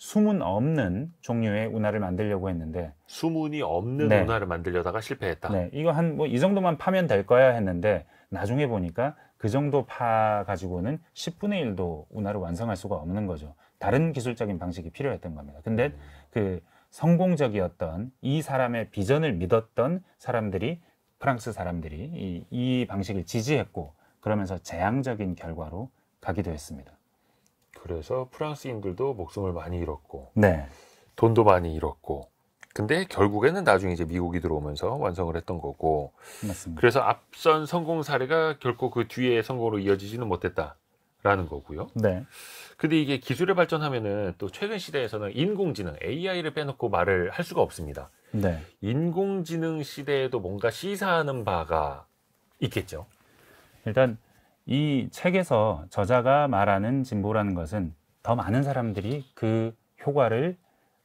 수문 없는 종류의 운하를 만들려고 했는데 수문이 없는 네. 운하를 만들려다가 실패했다. 네, 이거 한 뭐 이 정도만 파면 될 거야 했는데 나중에 보니까 그 정도 파 가지고는 10분의 1도 운하를 완성할 수가 없는 거죠. 다른 기술적인 방식이 필요했던 겁니다. 근데 음. 그 성공적이었던 이 사람의 비전을 믿었던 사람들이 프랑스 사람들이 이, 이 방식을 지지했고 그러면서 재앙적인 결과로 가기도 했습니다. 그래서 프랑스인들도 목숨을 많이 잃었고 네. 돈도 많이 잃었고 근데 결국에는 나중에 이제 미국이 들어오면서 완성을 했던 거고 맞습니다. 그래서 앞선 성공 사례가 결코 그 뒤에 성공으로 이어지지는 못했다라는 거고요. 네. 근데 이게 기술의 발전하면은 또 최근 시대에서는 인공지능 AI를 빼놓고 말을 할 수가 없습니다. 네. 인공지능 시대에도 뭔가 시사하는 바가 있겠죠. 일단 이 책에서 저자가 말하는 진보라는 것은 더 많은 사람들이 그 효과를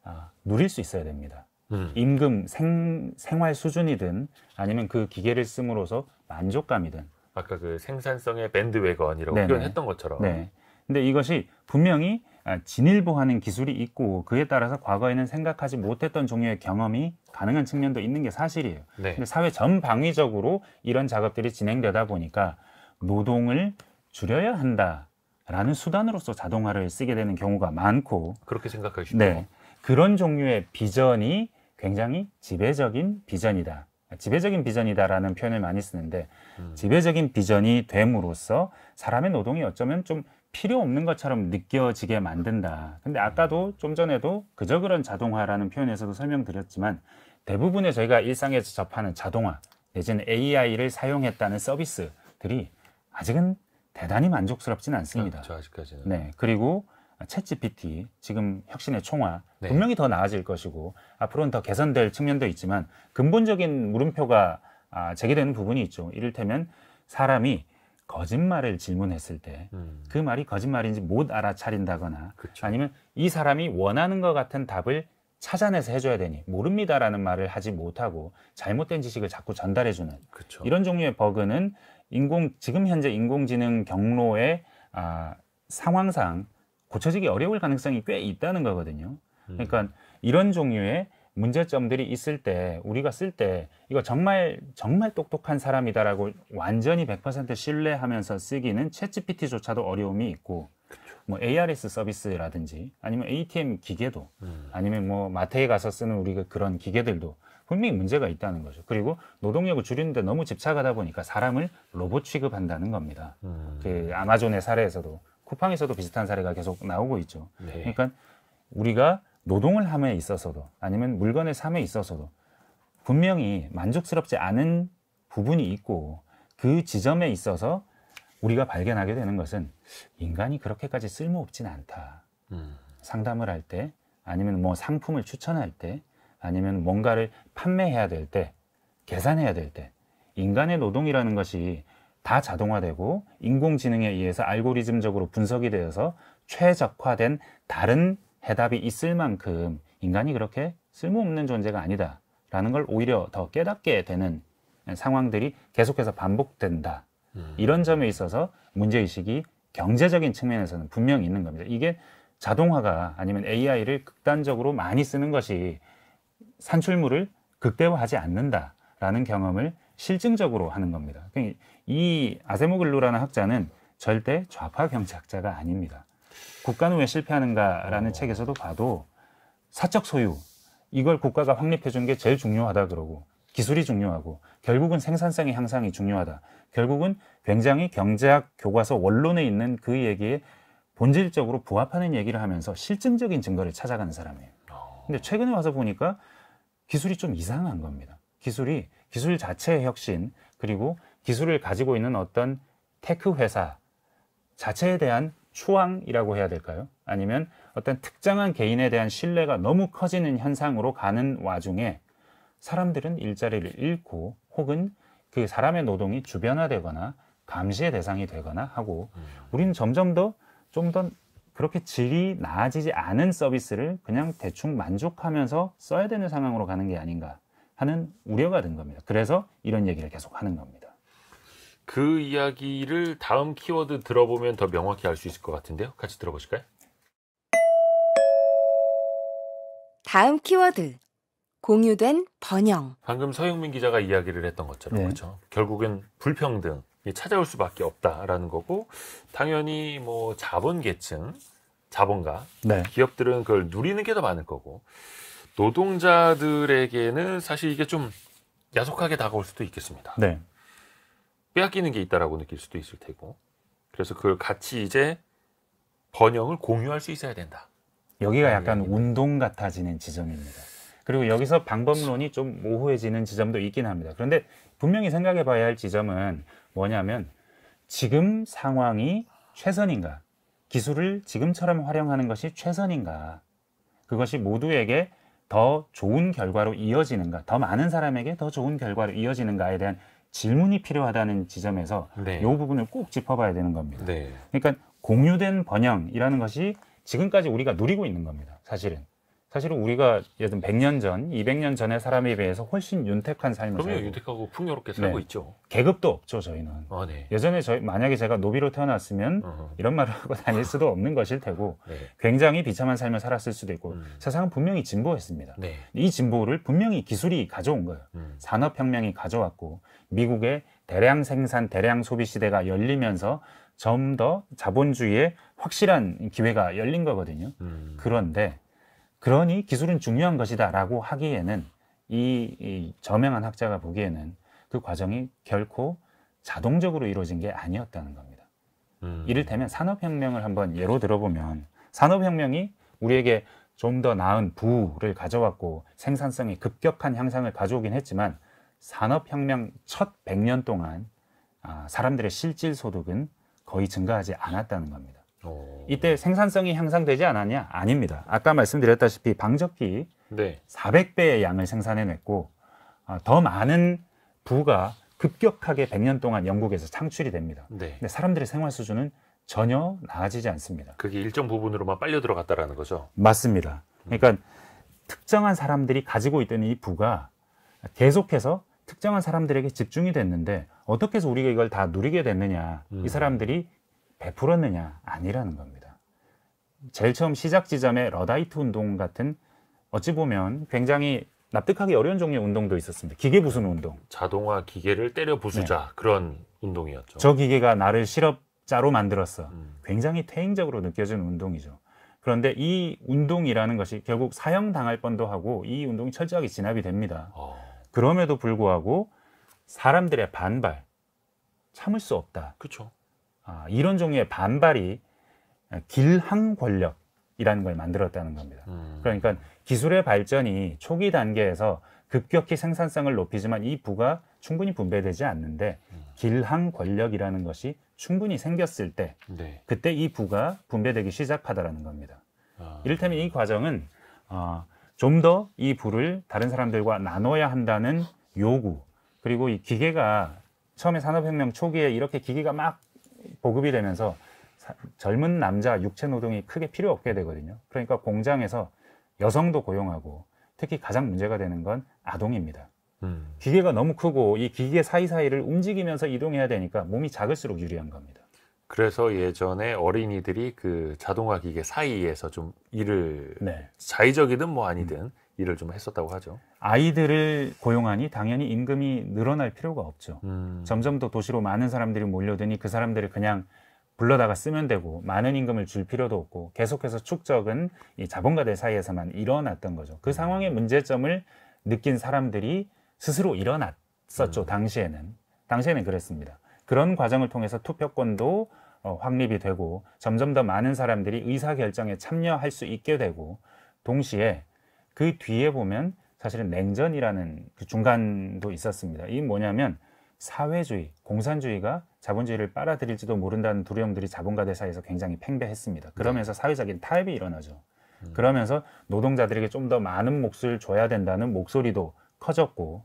아, 누릴 수 있어야 됩니다. 음. 임금 생, 생활 수준이든 아니면 그 기계를 씀으로써 만족감이든 아까 그 생산성의 밴드웨건이라고 표현했던 것처럼 네. 근데 이것이 분명히 아, 진일보하는 기술이 있고 그에 따라서 과거에는 생각하지 못했던 종류의 경험이 가능한 측면도 있는 게 사실이에요. 네. 근데 사회 전방위적으로 이런 작업들이 진행되다 보니까 노동을 줄여야 한다라는 수단으로서 자동화를 쓰게 되는 경우가 많고 그렇게 생각하시죠 네, 그런 종류의 비전이 굉장히 지배적인 비전이다. 지배적인 비전이다라는 표현을 많이 쓰는데 음. 지배적인 비전이 됨으로써 사람의 노동이 어쩌면 좀 필요 없는 것처럼 느껴지게 만든다. 근데 아까도 좀 전에도 그저 그런 자동화라는 표현에서도 설명드렸지만 대부분의 저희가 일상에서 접하는 자동화 내지는 AI를 사용했다는 서비스들이 아직은 대단히 만족스럽진 않습니다. 아, 저 아직까지는. 네. 그리고 챗GPT 지금 혁신의 총화 네. 분명히 더 나아질 것이고 앞으로는 더 개선될 측면도 있지만 근본적인 물음표가 아, 제기되는 부분이 있죠. 이를테면 사람이 거짓말을 질문했을 때그 음. 그 말이 거짓말인지 못 알아차린다거나 그쵸. 아니면 이 사람이 원하는 것 같은 답을 찾아내서 해줘야 되니 모릅니다라는 말을 하지 못하고 잘못된 지식을 자꾸 전달해주는 그쵸. 이런 종류의 버그는 인공 지금 현재 인공지능 경로의 아, 상황상 고쳐지기 어려울 가능성이 꽤 있다는 거거든요. 음. 그러니까 이런 종류의 문제점들이 있을 때 우리가 쓸 때 이거 정말 정말 똑똑한 사람이다라고 완전히 100% 신뢰하면서 쓰기는 챗GPT조차도 어려움이 있고 그렇죠. 뭐 ARS 서비스라든지 아니면 ATM 기계도 음. 아니면 뭐 마트에 가서 쓰는 우리가 그런 기계들도 분명히 문제가 있다는 거죠. 그리고 노동력을 줄이는데 너무 집착하다 보니까 사람을 로봇 취급한다는 겁니다. 음. 그 아마존의 사례에서도 쿠팡에서도 비슷한 사례가 계속 나오고 있죠. 네. 그러니까 우리가 노동을 함에 있어서도 아니면 물건을 삼에 있어서도 분명히 만족스럽지 않은 부분이 있고 그 지점에 있어서 우리가 발견하게 되는 것은 인간이 그렇게까지 쓸모없진 않다. 음. 상담을 할 때 아니면 뭐 상품을 추천할 때 아니면 뭔가를 판매해야 될 때, 계산해야 될 때, 인간의 노동이라는 것이 다 자동화되고 인공지능에 의해서 알고리즘적으로 분석이 되어서 최적화된 다른 해답이 있을 만큼 인간이 그렇게 쓸모없는 존재가 아니다라는 걸 오히려 더 깨닫게 되는 상황들이 계속해서 반복된다. 음. 이런 점에 있어서 문제의식이 경제적인 측면에서는 분명히 있는 겁니다. 이게 자동화가 아니면 AI를 극단적으로 많이 쓰는 것이 산출물을 극대화하지 않는다라는 경험을 실증적으로 하는 겁니다. 그러니까 이 아세모글루라는 학자는 절대 좌파 경제학자가 아닙니다. 국가는 왜 실패하는가라는 오. 어. 책에서도 봐도 사적 소유 이걸 국가가 확립해 준 게 제일 중요하다 그러고 기술이 중요하고 결국은 생산성의 향상이 중요하다. 결국은 굉장히 경제학 교과서 원론에 있는 그 얘기에 본질적으로 부합하는 얘기를 하면서 실증적인 증거를 찾아가는 사람이에요. 아. 근데 최근에 와서 보니까 기술이 좀 이상한 겁니다. 기술이 기술 자체의 혁신 그리고 기술을 가지고 있는 어떤 테크 회사 자체에 대한 추앙이라고 해야 될까요? 아니면 어떤 특정한 개인에 대한 신뢰가 너무 커지는 현상으로 가는 와중에 사람들은 일자리를 잃고 혹은 그 사람의 노동이 주변화되거나 감시의 대상이 되거나 하고 음. 우리는 점점 더 좀더 그렇게 질이 나아지지 않은 서비스를 그냥 대충 만족하면서 써야 되는 상황으로 가는 게 아닌가 하는 우려가 든 겁니다. 그래서 이런 얘기를 계속 하는 겁니다. 그 이야기를 다음 키워드 들어보면 더 명확히 알 수 있을 것 같은데요. 같이 들어보실까요? 다음 키워드 공유된 번영. 방금 서영민 기자가 이야기를 했던 것처럼 네. 그렇죠. 결국엔 불평등, 예, 찾아올 수밖에 없다라는 거고 당연히 뭐 자본계층, 자본가, 네. 기업들은 그걸 누리는 게 더 많을 거고 노동자들에게는 사실 이게 좀 야속하게 다가올 수도 있겠습니다. 네. 빼앗기는 게 있다라고 느낄 수도 있을 테고 그래서 그걸 같이 이제 번영을 공유할 수 있어야 된다. 여기가 약간 이기입 운동 같아지는 지점입니다. 그리고 여기서 방법론이 좀 모호해지는 지점도 있긴 합니다. 그런데 분명히 생각해 봐야 할 지점은 뭐냐면 지금 상황이 최선인가? 기술을 지금처럼 활용하는 것이 최선인가? 그것이 모두에게 더 좋은 결과로 이어지는가? 더 많은 사람에게 더 좋은 결과로 이어지는가에 대한 질문이 필요하다는 지점에서 네. 부분을 꼭 짚어봐야 되는 겁니다. 네. 그러니까 공유된 번영이라는 것이 지금까지 우리가 누리고 있는 겁니다. 사실은. 사실은 우리가 예를 들면 100년 전, 200년 전의 사람에 비해서 훨씬 윤택한 삶을 살 그럼요. 윤택하고 풍요롭게 네. 살고 네. 있죠. 계급도 없죠, 저희는. 아, 네. 예전에 저희 만약에 제가 노비로 태어났으면 어허. 이런 말을 하고 다닐 수도 없는 것일 테고 네. 굉장히 비참한 삶을 살았을 수도 있고 음. 세상은 분명히 진보했습니다. 네. 이 진보를 분명히 기술이 가져온 거예요. 음. 산업혁명이 가져왔고 미국의 대량 생산, 대량 소비 시대가 열리면서 좀 더자본주의에 확실한 기회가 열린 거거든요. 음. 그런데 그러니 기술은 중요한 것이다라고 하기에는 이, 이 저명한 학자가 보기에는 그 과정이 결코 자동적으로 이루어진 게 아니었다는 겁니다. 음. 이를테면 산업혁명을 한번 예로 들어보면 산업혁명이 우리에게 좀 더 나은 부를 가져왔고 생산성이 급격한 향상을 가져오긴 했지만 산업혁명 첫 100년 동안 아, 사람들의 실질 소득은 거의 증가하지 않았다는 겁니다. 오. 어. 이때 생산성이 향상되지 않았냐? 아닙니다. 아까 말씀드렸다시피 방적기 네. 400배의 양을 생산해냈고 아, 더 많은 부가 급격하게 100년 동안 영국에서 창출이 됩니다. 네. 근데 사람들의 생활 수준은 전혀 나아지지 않습니다. 그게 일정 부분으로만 빨려 들어갔다라는 거죠. 맞습니다. 그러니까 음. 특정한 사람들이 가지고 있던 이 부가 계속해서 특정한 사람들에게 집중이 됐는데 어떻게 해서 우리가 이걸 다 누리게 됐느냐? 음. 이 사람들이 베풀었느냐? 아니라는 겁니다. 제일 처음 시작 지점에 러다이트 운동 같은 어찌 보면 굉장히 납득하기 어려운 종류의 운동도 있었습니다. 기계 부수 운동. 자동화 기계를 때려 부수자 네. 그런 운동이었죠. 저 기계가 나를 실업자로 만들었어. 음. 굉장히 퇴행적으로 느껴지 운동이죠. 그런데 이 운동이라는 것이 결국 사형 당할 뻔도 하고 이 운동이 철저하게 진압이 됩니다. 어. 그럼에도 불구하고 사람들의 반발 참을 수 없다. 그렇죠. 아, 이런 종류의 반발이 길항 권력이라는 걸 만들었다는 겁니다. 음. 그러니까 기술의 발전이 초기 단계에서 급격히 생산성을 높이지만 이 부가 충분히 분배되지 않는데 음. 길항 권력이라는 것이 충분히 생겼을 때 네. 그때 이 부가 분배되기 시작하다라는 겁니다. 아. 이를테면 이 과정은 어, 좀 더 이 부를 다른 사람들과 나눠야 한다는 요구 그리고 이 기계가 처음에 산업혁명 초기에 이렇게 기계가 막 보급이 되면서 사, 젊은 남자 육체 노동이 크게 필요 없게 되거든요. 그러니까 공장에서 여성도 고용하고 특히 가장 문제가 되는 건 아동입니다. 음. 기계가 너무 크고 이 기계 사이사이를 움직이면서 이동해야 되니까 몸이 작을수록 유리한 겁니다. 그래서 예전에 어린이들이 그 자동화 기계 사이에서 좀 일을 네. 자의적이든 뭐 아니든 음. 일을 좀 했었다고 하죠. 아이들을 고용하니 당연히 임금이 늘어날 필요가 없죠. 음. 점점 더 도시로 많은 사람들이 몰려드니 그 사람들을 그냥 불러다가 쓰면 되고 많은 임금을 줄 필요도 없고 계속해서 축적은 이 자본가들 사이에서만 일어났던 거죠. 그 음. 상황의 문제점을 느낀 사람들이 스스로 일어났었죠. 음. 당시에는 당시에는 그랬습니다. 그런 과정을 통해서 투표권도 어, 확립이 되고 점점 더 많은 사람들이 의사 결정에 참여할 수 있게 되고 동시에 그 뒤에 보면 사실은 냉전이라는 그 중간도 있었습니다. 이 뭐냐면 사회주의, 공산주의가 자본주의를 빨아들일지도 모른다는 두려움들이 자본가들 사이에서 굉장히 팽배했습니다. 그러면서 네. 사회적인 타협이 일어나죠. 음. 그러면서 노동자들에게 좀 더 많은 몫을 줘야 된다는 목소리도 커졌고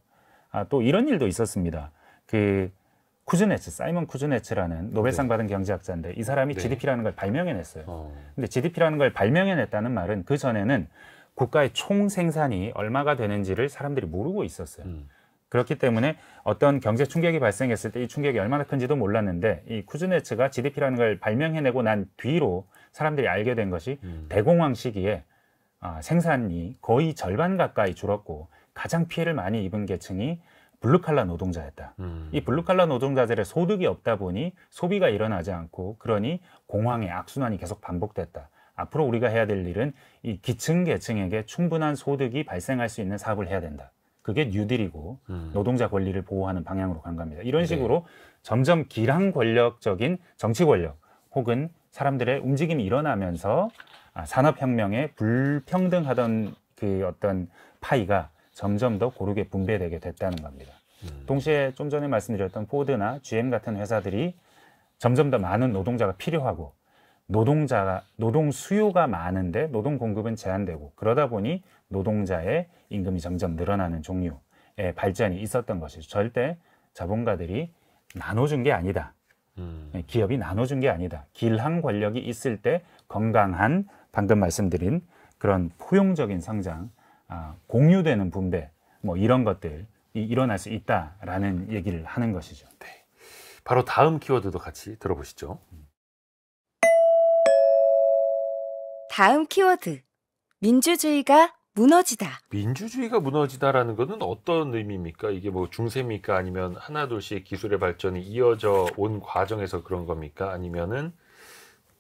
아, 또 이런 일도 있었습니다. 그 쿠즈네츠, 사이먼 쿠즈네츠라는 노벨상 네. 받은 경제학자인데 이 사람이 네. GDP라는 걸 발명해냈어요. 어. 근데 GDP라는 걸 발명해냈다는 말은 그 전에는 국가의 총 생산이 얼마가 되는지를 사람들이 모르고 있었어요. 음. 그렇기 때문에 어떤 경제 충격이 발생했을 때 이 충격이 얼마나 큰지도 몰랐는데 이 쿠즈네츠가 GDP라는 걸 발명해내고 난 뒤로 사람들이 알게 된 것이 음. 대공황 시기에 아, 생산이 거의 절반 가까이 줄었고 가장 피해를 많이 입은 계층이 블루칼라 노동자였다. 음. 이 블루칼라 노동자들의 소득이 없다 보니 소비가 일어나지 않고 그러니 공황의 악순환이 계속 반복됐다. 앞으로 우리가 해야 될 일은 이 기층 계층에게 충분한 소득이 발생할 수 있는 사업을 해야 된다. 그게 뉴딜이고 음. 노동자 권리를 보호하는 방향으로 간 겁니다. 이런 네. 식으로 네. 점점 기량 권력적인 정치 권력 혹은 사람들의 움직임이 일어나면서 아, 산업혁명에 불평등하던 그 어떤 파이가 점점 더 고르게 분배되게 됐다는 겁니다. 음. 동시에 좀 전에 말씀드렸던 포드나 GM 같은 회사들이 점점 더 많은 노동자가 필요하고 노동자 노동 수요가 많은데 노동 공급은 제한되고 그러다 보니 노동자의 임금이 점점 늘어나는 종류의 발전이 있었던 것이죠. 절대 자본가들이 나눠준 게 아니다. 음. 네, 기업이 나눠준 게 아니다. 길한 권력이 있을 때 건강한 방금 말씀드린 그런 포용적인 성장, 아, 공유되는 분배 뭐 이런 것들이 일어날 수 있다라는 얘기를 하는 것이죠. 네. 바로 다음 키워드도 같이 들어보시죠. 음. 다음 키워드. 민주주의가 무너지다. 민주주의가 무너지다라는 것은 어떤 의미입니까? 이게 뭐 중세입니까? 아니면 하나둘씩 기술의 발전이 이어져 온 과정에서 그런 겁니까? 아니면은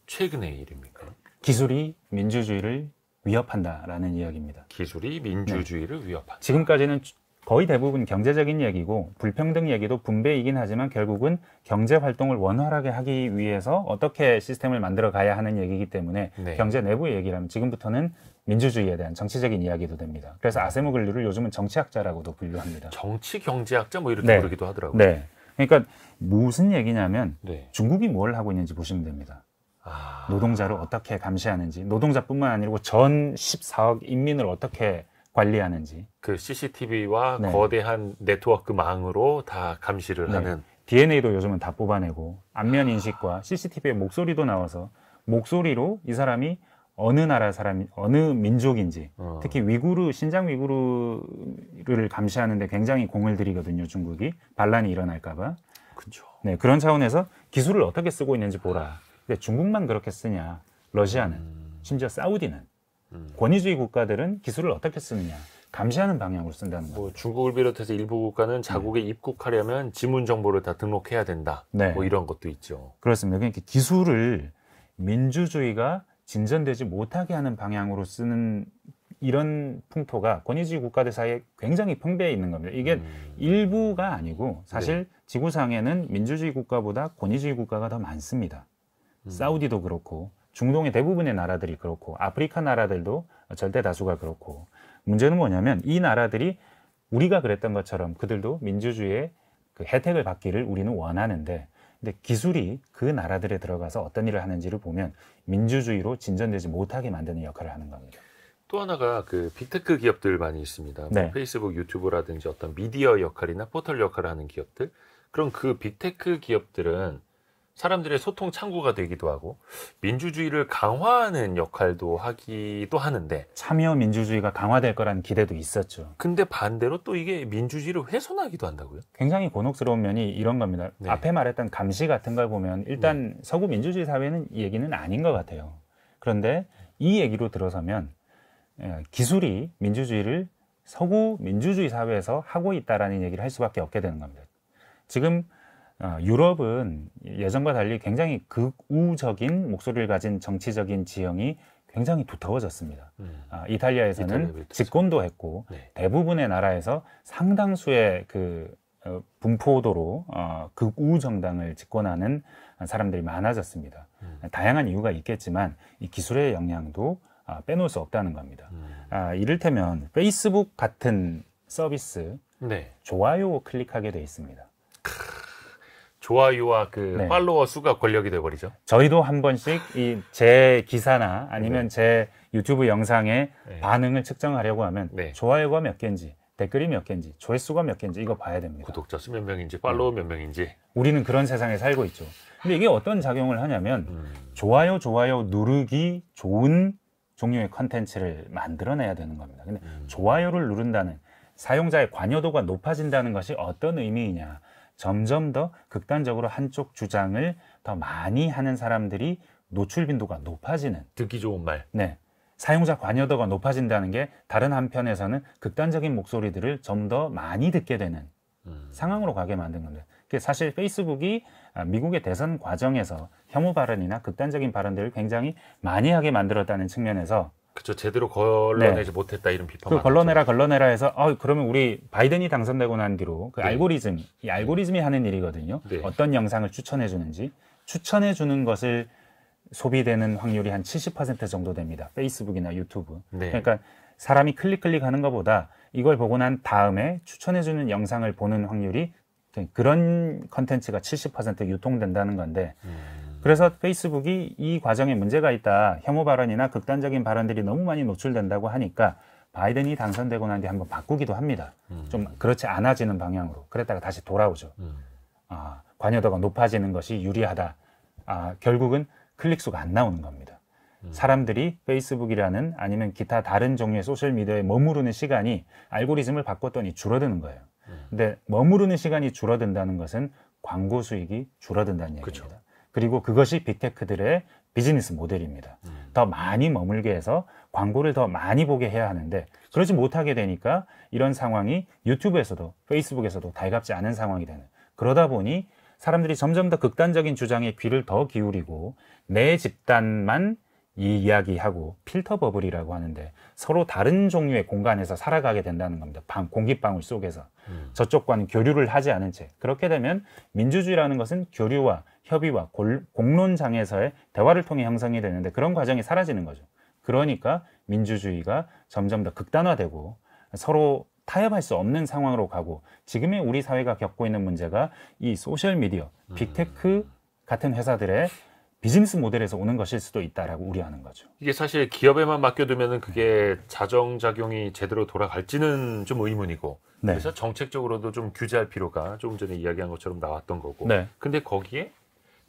최근의 일입니까? 기술이 민주주의를 위협한다라는 이야기입니다. 기술이 민주주의를 네. 위협한다. 지금까지는 거의 대부분 경제적인 얘기고 불평등 얘기도 분배이긴 하지만 결국은 경제 활동을 원활하게 하기 위해서 어떻게 시스템을 만들어 가야 하는 얘기이기 때문에 네. 경제 내부의 얘기라면 지금부터는 민주주의에 대한 정치적인 이야기도 됩니다. 그래서 음. 아세무 글류를 요즘은 정치학자라고도 분류합니다. 정치 경제학자 뭐 이렇게 네. 부르기도 하더라고요. 네. 그러니까 무슨 얘기냐면 네. 중국이 뭘 하고 있는지 보시면 됩니다. 아... 노동자를 어떻게 감시하는지, 노동자뿐만 아니고 전 14억 인민을 어떻게 관리하는지. 그 CCTV와 네. 거대한 네트워크망으로 다 감시를 네. 하는. DNA도 요즘은 다 뽑아내고 안면 인식과 아... CCTV의 목소리도 나와서 목소리로 이 사람이 어느 나라 사람, 어느 민족인지 어... 특히 위구르, 신장 위구르를 감시하는데 굉장히 공을 들이거든요 중국이 반란이 일어날까봐. 그렇죠. 네 그런 차원에서 기술을 어떻게 쓰고 있는지 보라. 근데 중국만 그렇게 쓰냐? 러시아는 음... 심지어 사우디는 권위주의 국가들은 기술을 어떻게 쓰느냐. 감시하는 방향으로 쓴다는 거예뭐 중국을 비롯해서 일부 국가는 자국에 네. 입국하려면 지문 정보를 다 등록해야 된다. 네. 뭐 이런 것도 있죠. 그렇습니다. 그러니까 기술을 민주주의가 진전되지 못하게 하는 방향으로 쓰는 이런 풍토가 권위주의 국가들 사이에 굉장히 팽배해 있는 겁니다. 이게 음... 일부가 아니고 네. 사실 네. 지구상에는 민주주의 국가보다 권위주의 국가가 더 많습니다. 음... 사우디도 그렇고 중동의 대부분의 나라들이 그렇고 아프리카 나라들도 절대 다수가 그렇고 문제는 뭐냐면 이 나라들이 우리가 그랬던 것처럼 그들도 민주주의의 그 혜택을 받기를 우리는 원하는데 근데 기술이 그 나라들에 들어가서 어떤 일을 하는지를 보면 민주주의로 진전되지 못하게 만드는 역할을 하는 겁니다. 또 하나가 그 빅테크 기업들 많이 있습니다. 뭐 네. 뭐 페이스북, 유튜브라든지 어떤 미디어 역할이나 포털 역할을 하는 기업들. 그럼 그 빅테크 기업들은 사람들의 소통 창구가 되기도 하고 민주주의를 강화하는 역할도 하기도 하는데 참여 민주주의가 강화될 거라는 기대도 있었죠. 근데 반대로 또 이게 민주주의를 훼손하기도 한다고요? 굉장히 곤혹스러운 면이 이런 겁니다. 네. 앞에 말했던 감시 같은 걸 보면 일단 네. 서구 민주주의 사회는 이 얘기는 아닌 것 같아요. 그런데 이 얘기로 들어서면 예, 기술이 민주주의를 서구 민주주의 사회에서 하고 있다라는 얘기를 할 수밖에 없게 되는 겁니다. 지금 어, 유럽은 예전과 달리 굉장히 극우적인 목소리를 가진 정치적인 지형이 굉장히 두터워졌습니다. 음. 아, 이탈리아에서는 집권도 했고 네. 대부분의 나라에서 상당수의 그 어, 분포도로 어, 극우 정당을 집권하는 사람들이 많아졌습니다. 음. 다양한 이유가 있겠지만 이 기술의 영향도 아, 빼놓을 수 없다는 겁니다. 음. 아, 이를테면 페이스북 같은 서비스 네. 좋아요 클릭하게 돼 있습니다. 좋아요와 그 네. 팔로워 수가 권력이 돼버리죠. 저희도 한 번씩 이 제 기사나 아니면 네. 제 유튜브 영상의 네. 반응을 측정하려고 하면 네. 좋아요가 몇 개인지 댓글이 몇 개인지 조회수가 몇 개인지 이거 봐야 됩니다. 구독자 수 몇 명인지 팔로워 네. 몇 명인지. 우리는 그런 세상에 살고 있죠. 근데 이게 어떤 작용을 하냐면 음. 좋아요 좋아요 누르기 좋은 종류의 컨텐츠를 만들어내야 되는 겁니다. 근데 음. 좋아요를 누른다는 사용자의 관여도가 높아진다는 것이 어떤 의미이냐? 점점 더 극단적으로 한쪽 주장을 더 많이 하는 사람들이 노출 빈도가 높아지는 듣기 좋은 말. 네. 사용자 관여도가 높아진다는 게 다른 한편에서는 극단적인 목소리들을 좀 더 많이 듣게 되는 음. 상황으로 가게 만든 겁니다. 그게 사실 페이스북이 아, 미국의 대선 과정에서 혐오 발언이나 극단적인 발언들을 굉장히 많이 하게 만들었다는 측면에서 그쵸 제대로 걸러내지 네. 못했다 이런 비판. 그 걸러내라 걸러내라 해서 아 그러면 우리 바이든이 당선되고 난 뒤로 그 네. 알고리즘 이 알고리즘이 하는 일이거든요. 네. 어떤 영상을 추천해 주는지 추천해 주는 것을 소비되는 확률이 한 70% 정도 됩니다. 페이스북이나 유튜브. 네. 그러니까 사람이 클릭 클릭하는 것보다 이걸 보고 난 다음에 추천해 주는 영상을 보는 확률이 그런 컨텐츠가 70% 유통된다는 건데 음. 그래서 페이스북이 이 과정에 문제가 있다. 혐오 발언이나 극단적인 발언들이 너무 많이 노출된다고 하니까 바이든이 당선되고 난 뒤에 한번 바꾸기도 합니다. 음. 좀 그렇지 않아지는 방향으로. 그랬다가 다시 돌아오죠. 음. 아, 관여도가 높아지는 것이 유리하다. 아, 결국은 클릭수가 안 나오는 겁니다. 음. 사람들이 페이스북이라는 아니면 기타 다른 종류의 소셜미디어에 머무르는 시간이 알고리즘을 바꿨더니 줄어드는 거예요. 음. 근데 머무르는 시간이 줄어든다는 것은 광고 수익이 줄어든다는 얘기입니다. 그쵸. 그리고 그것이 빅테크들의 비즈니스 모델입니다. 음. 더 많이 머물게 해서 광고를 더 많이 보게 해야 하는데 그러지 못하게 되니까 이런 상황이 유튜브에서도 페이스북에서도 달갑지 않은 상황이 되는 그러다 보니 사람들이 점점 더 극단적인 주장에 귀를 더 기울이고 내 집단만 이 이야기하고 필터 버블이라고 하는데 서로 다른 종류의 공간에서 살아가게 된다는 겁니다. 방, 공기방울 속에서. 음. 저쪽과는 교류를 하지 않은 채. 그렇게 되면 민주주의라는 것은 교류와 협의와 골, 공론장에서의 대화를 통해 형성이 되는데 그런 과정이 사라지는 거죠. 그러니까 민주주의가 점점 더 극단화되고 서로 타협할 수 없는 상황으로 가고 지금의 우리 사회가 겪고 있는 문제가 이 소셜 미디어, 음. 빅테크 같은 회사들의 비즈니스 모델에서 오는 것일 수도 있다라고 우려하는 거죠. 이게 사실 기업에만 맡겨두면 그게 자정 작용이 제대로 돌아갈지는 좀 의문이고 네. 그래서 정책적으로도 좀 규제할 필요가 조금 전에 이야기한 것처럼 나왔던 거고. 네. 근데 거기에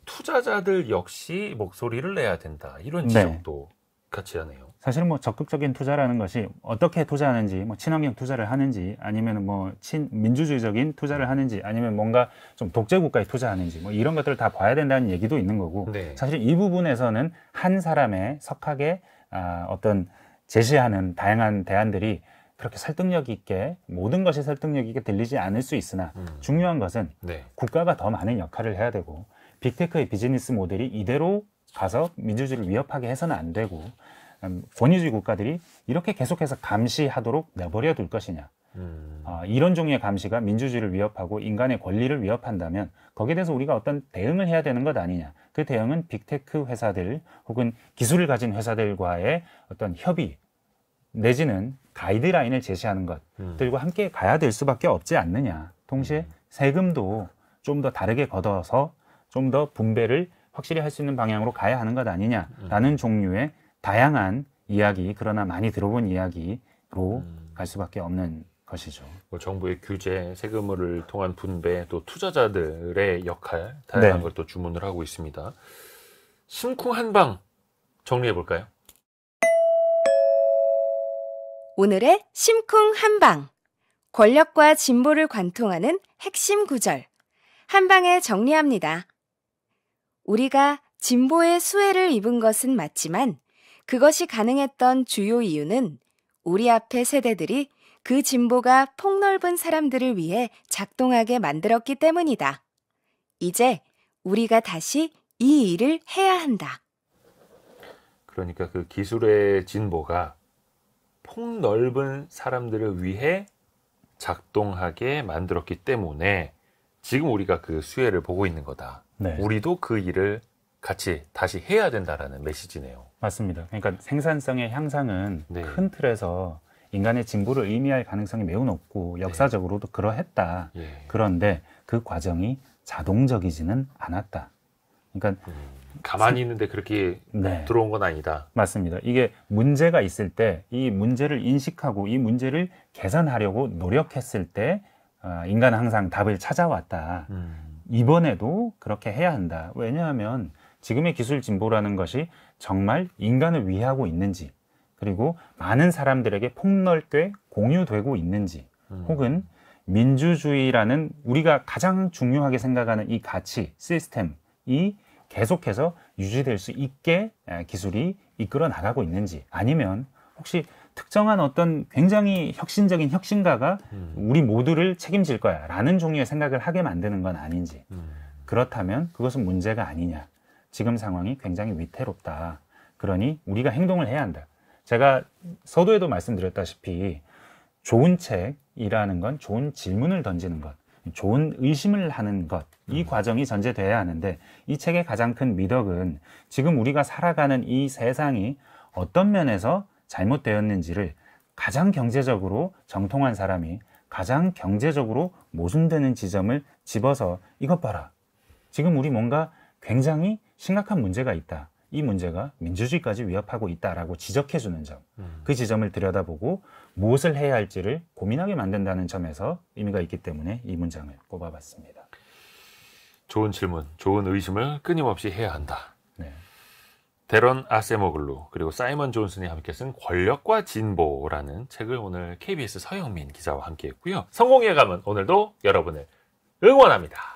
투자자들 역시 목소리를 내야 된다. 이런 네. 지적도 네. 같이 하네요. 사실 뭐 적극적인 투자라는 것이 어떻게 투자하는지, 뭐 친환경 투자를 하는지, 아니면 뭐 친민주주의적인 투자를 하는지, 아니면 뭔가 좀 독재 국가에 투자하는지, 뭐 이런 것들을 다 봐야 된다는 얘기도 있는 거고, 네. 사실 이 부분에서는 한 사람의 석학의 아, 어떤 제시하는 다양한 대안들이 그렇게 설득력 있게 모든 것이 설득력 있게 들리지 않을 수 있으나 음. 중요한 것은 네. 국가가 더 많은 역할을 해야 되고 빅테크의 비즈니스 모델이 이대로 가서 민주주의를 위협하게 해서는 안 되고 음, 권위주의 국가들이 이렇게 계속해서 감시하도록 내버려 둘 것이냐. 음. 어, 이런 종류의 감시가 민주주의를 위협하고 인간의 권리를 위협한다면 거기에 대해서 우리가 어떤 대응을 해야 되는 것 아니냐. 그 대응은 빅테크 회사들 혹은 기술을 가진 회사들과의 어떤 협의 내지는 가이드라인을 제시하는 것들과 음. 함께 가야 될 수밖에 없지 않느냐. 동시에 음. 세금도 좀 더 다르게 걷어서 좀더 분배를 확실히 할 수 있는 방향으로 가야 하는 것 아니냐라는 음. 종류의 다양한 이야기 그러나 많이 들어본 이야기로 음. 갈 수밖에 없는 것이죠. 뭐 정부의 규제, 세금을 통한 분배, 또 투자자들의 역할 다양한 네. 걸또 주문을 하고 있습니다. 심쿵 한방 정리해 볼까요? 오늘의 심쿵 한방 권력과 진보를 관통하는 핵심 구절 한방에 정리합니다. 우리가 진보의 수혜를 입은 것은 맞지만 그것이 가능했던 주요 이유는 우리 앞의 세대들이 그 진보가 폭넓은 사람들을 위해 작동하게 만들었기 때문이다. 이제 우리가 다시 이 일을 해야 한다. 그러니까 그 기술의 진보가 폭넓은 사람들을 위해 작동하게 만들었기 때문에 지금 우리가 그 수혜를 보고 있는 거다. 네. 우리도 그 일을 같이 다시 해야 된다라는 메시지네요. 맞습니다. 그러니까 생산성의 향상은 네. 큰 틀에서 인간의 진보를 의미할 가능성이 매우 높고 네. 역사적으로도 그러했다. 예. 그런데 그 과정이 자동적이지는 않았다. 그러니까 음, 가만히 있는데 그렇게 네. 들어온 건 아니다. 맞습니다. 이게 문제가 있을 때 이 문제를 인식하고 이 문제를 개선하려고 노력했을 때 아, 인간은 항상 답을 찾아왔다. 음. 이번에도 그렇게 해야 한다. 왜냐하면 지금의 기술 진보라는 것이 정말 인간을 위하고 있는지, 그리고 많은 사람들에게 폭넓게 공유되고 있는지, 음. 혹은 민주주의라는 우리가 가장 중요하게 생각하는 이 가치, 시스템이 계속해서 유지될 수 있게 기술이 이끌어 나가고 있는지, 아니면 혹시 특정한 어떤 굉장히 혁신적인 혁신가가 음. 우리 모두를 책임질 거야라는 종류의 생각을 하게 만드는 건 아닌지 음. 그렇다면 그것은 문제가 아니냐 지금 상황이 굉장히 위태롭다 그러니 우리가 행동을 해야 한다 제가 서두에도 말씀드렸다시피 좋은 책이라는 건 좋은 질문을 던지는 것 좋은 의심을 하는 것, 이 음. 과정이 전제돼야 하는데 이 책의 가장 큰 미덕은 지금 우리가 살아가는 이 세상이 어떤 면에서 잘못되었는지를 가장 경제적으로 정통한 사람이 가장 경제적으로 모순되는 지점을 집어서 이것 봐라. 지금 우리 뭔가 굉장히 심각한 문제가 있다. 이 문제가 민주주의까지 위협하고 있다라고 지적해 주는 점. 그 음. 그 지점을 들여다보고 무엇을 해야 할지를 고민하게 만든다는 점에서 의미가 있기 때문에 이 문장을 꼽아봤습니다. 좋은 질문, 좋은 의심을 끊임없이 해야 한다. 데런 아세모글루 그리고 사이먼 존슨이 함께 쓴 권력과 진보라는 책을 오늘 KBS 서영민 기자와 함께 했고요. 성공의 감은 오늘도 여러분을 응원합니다.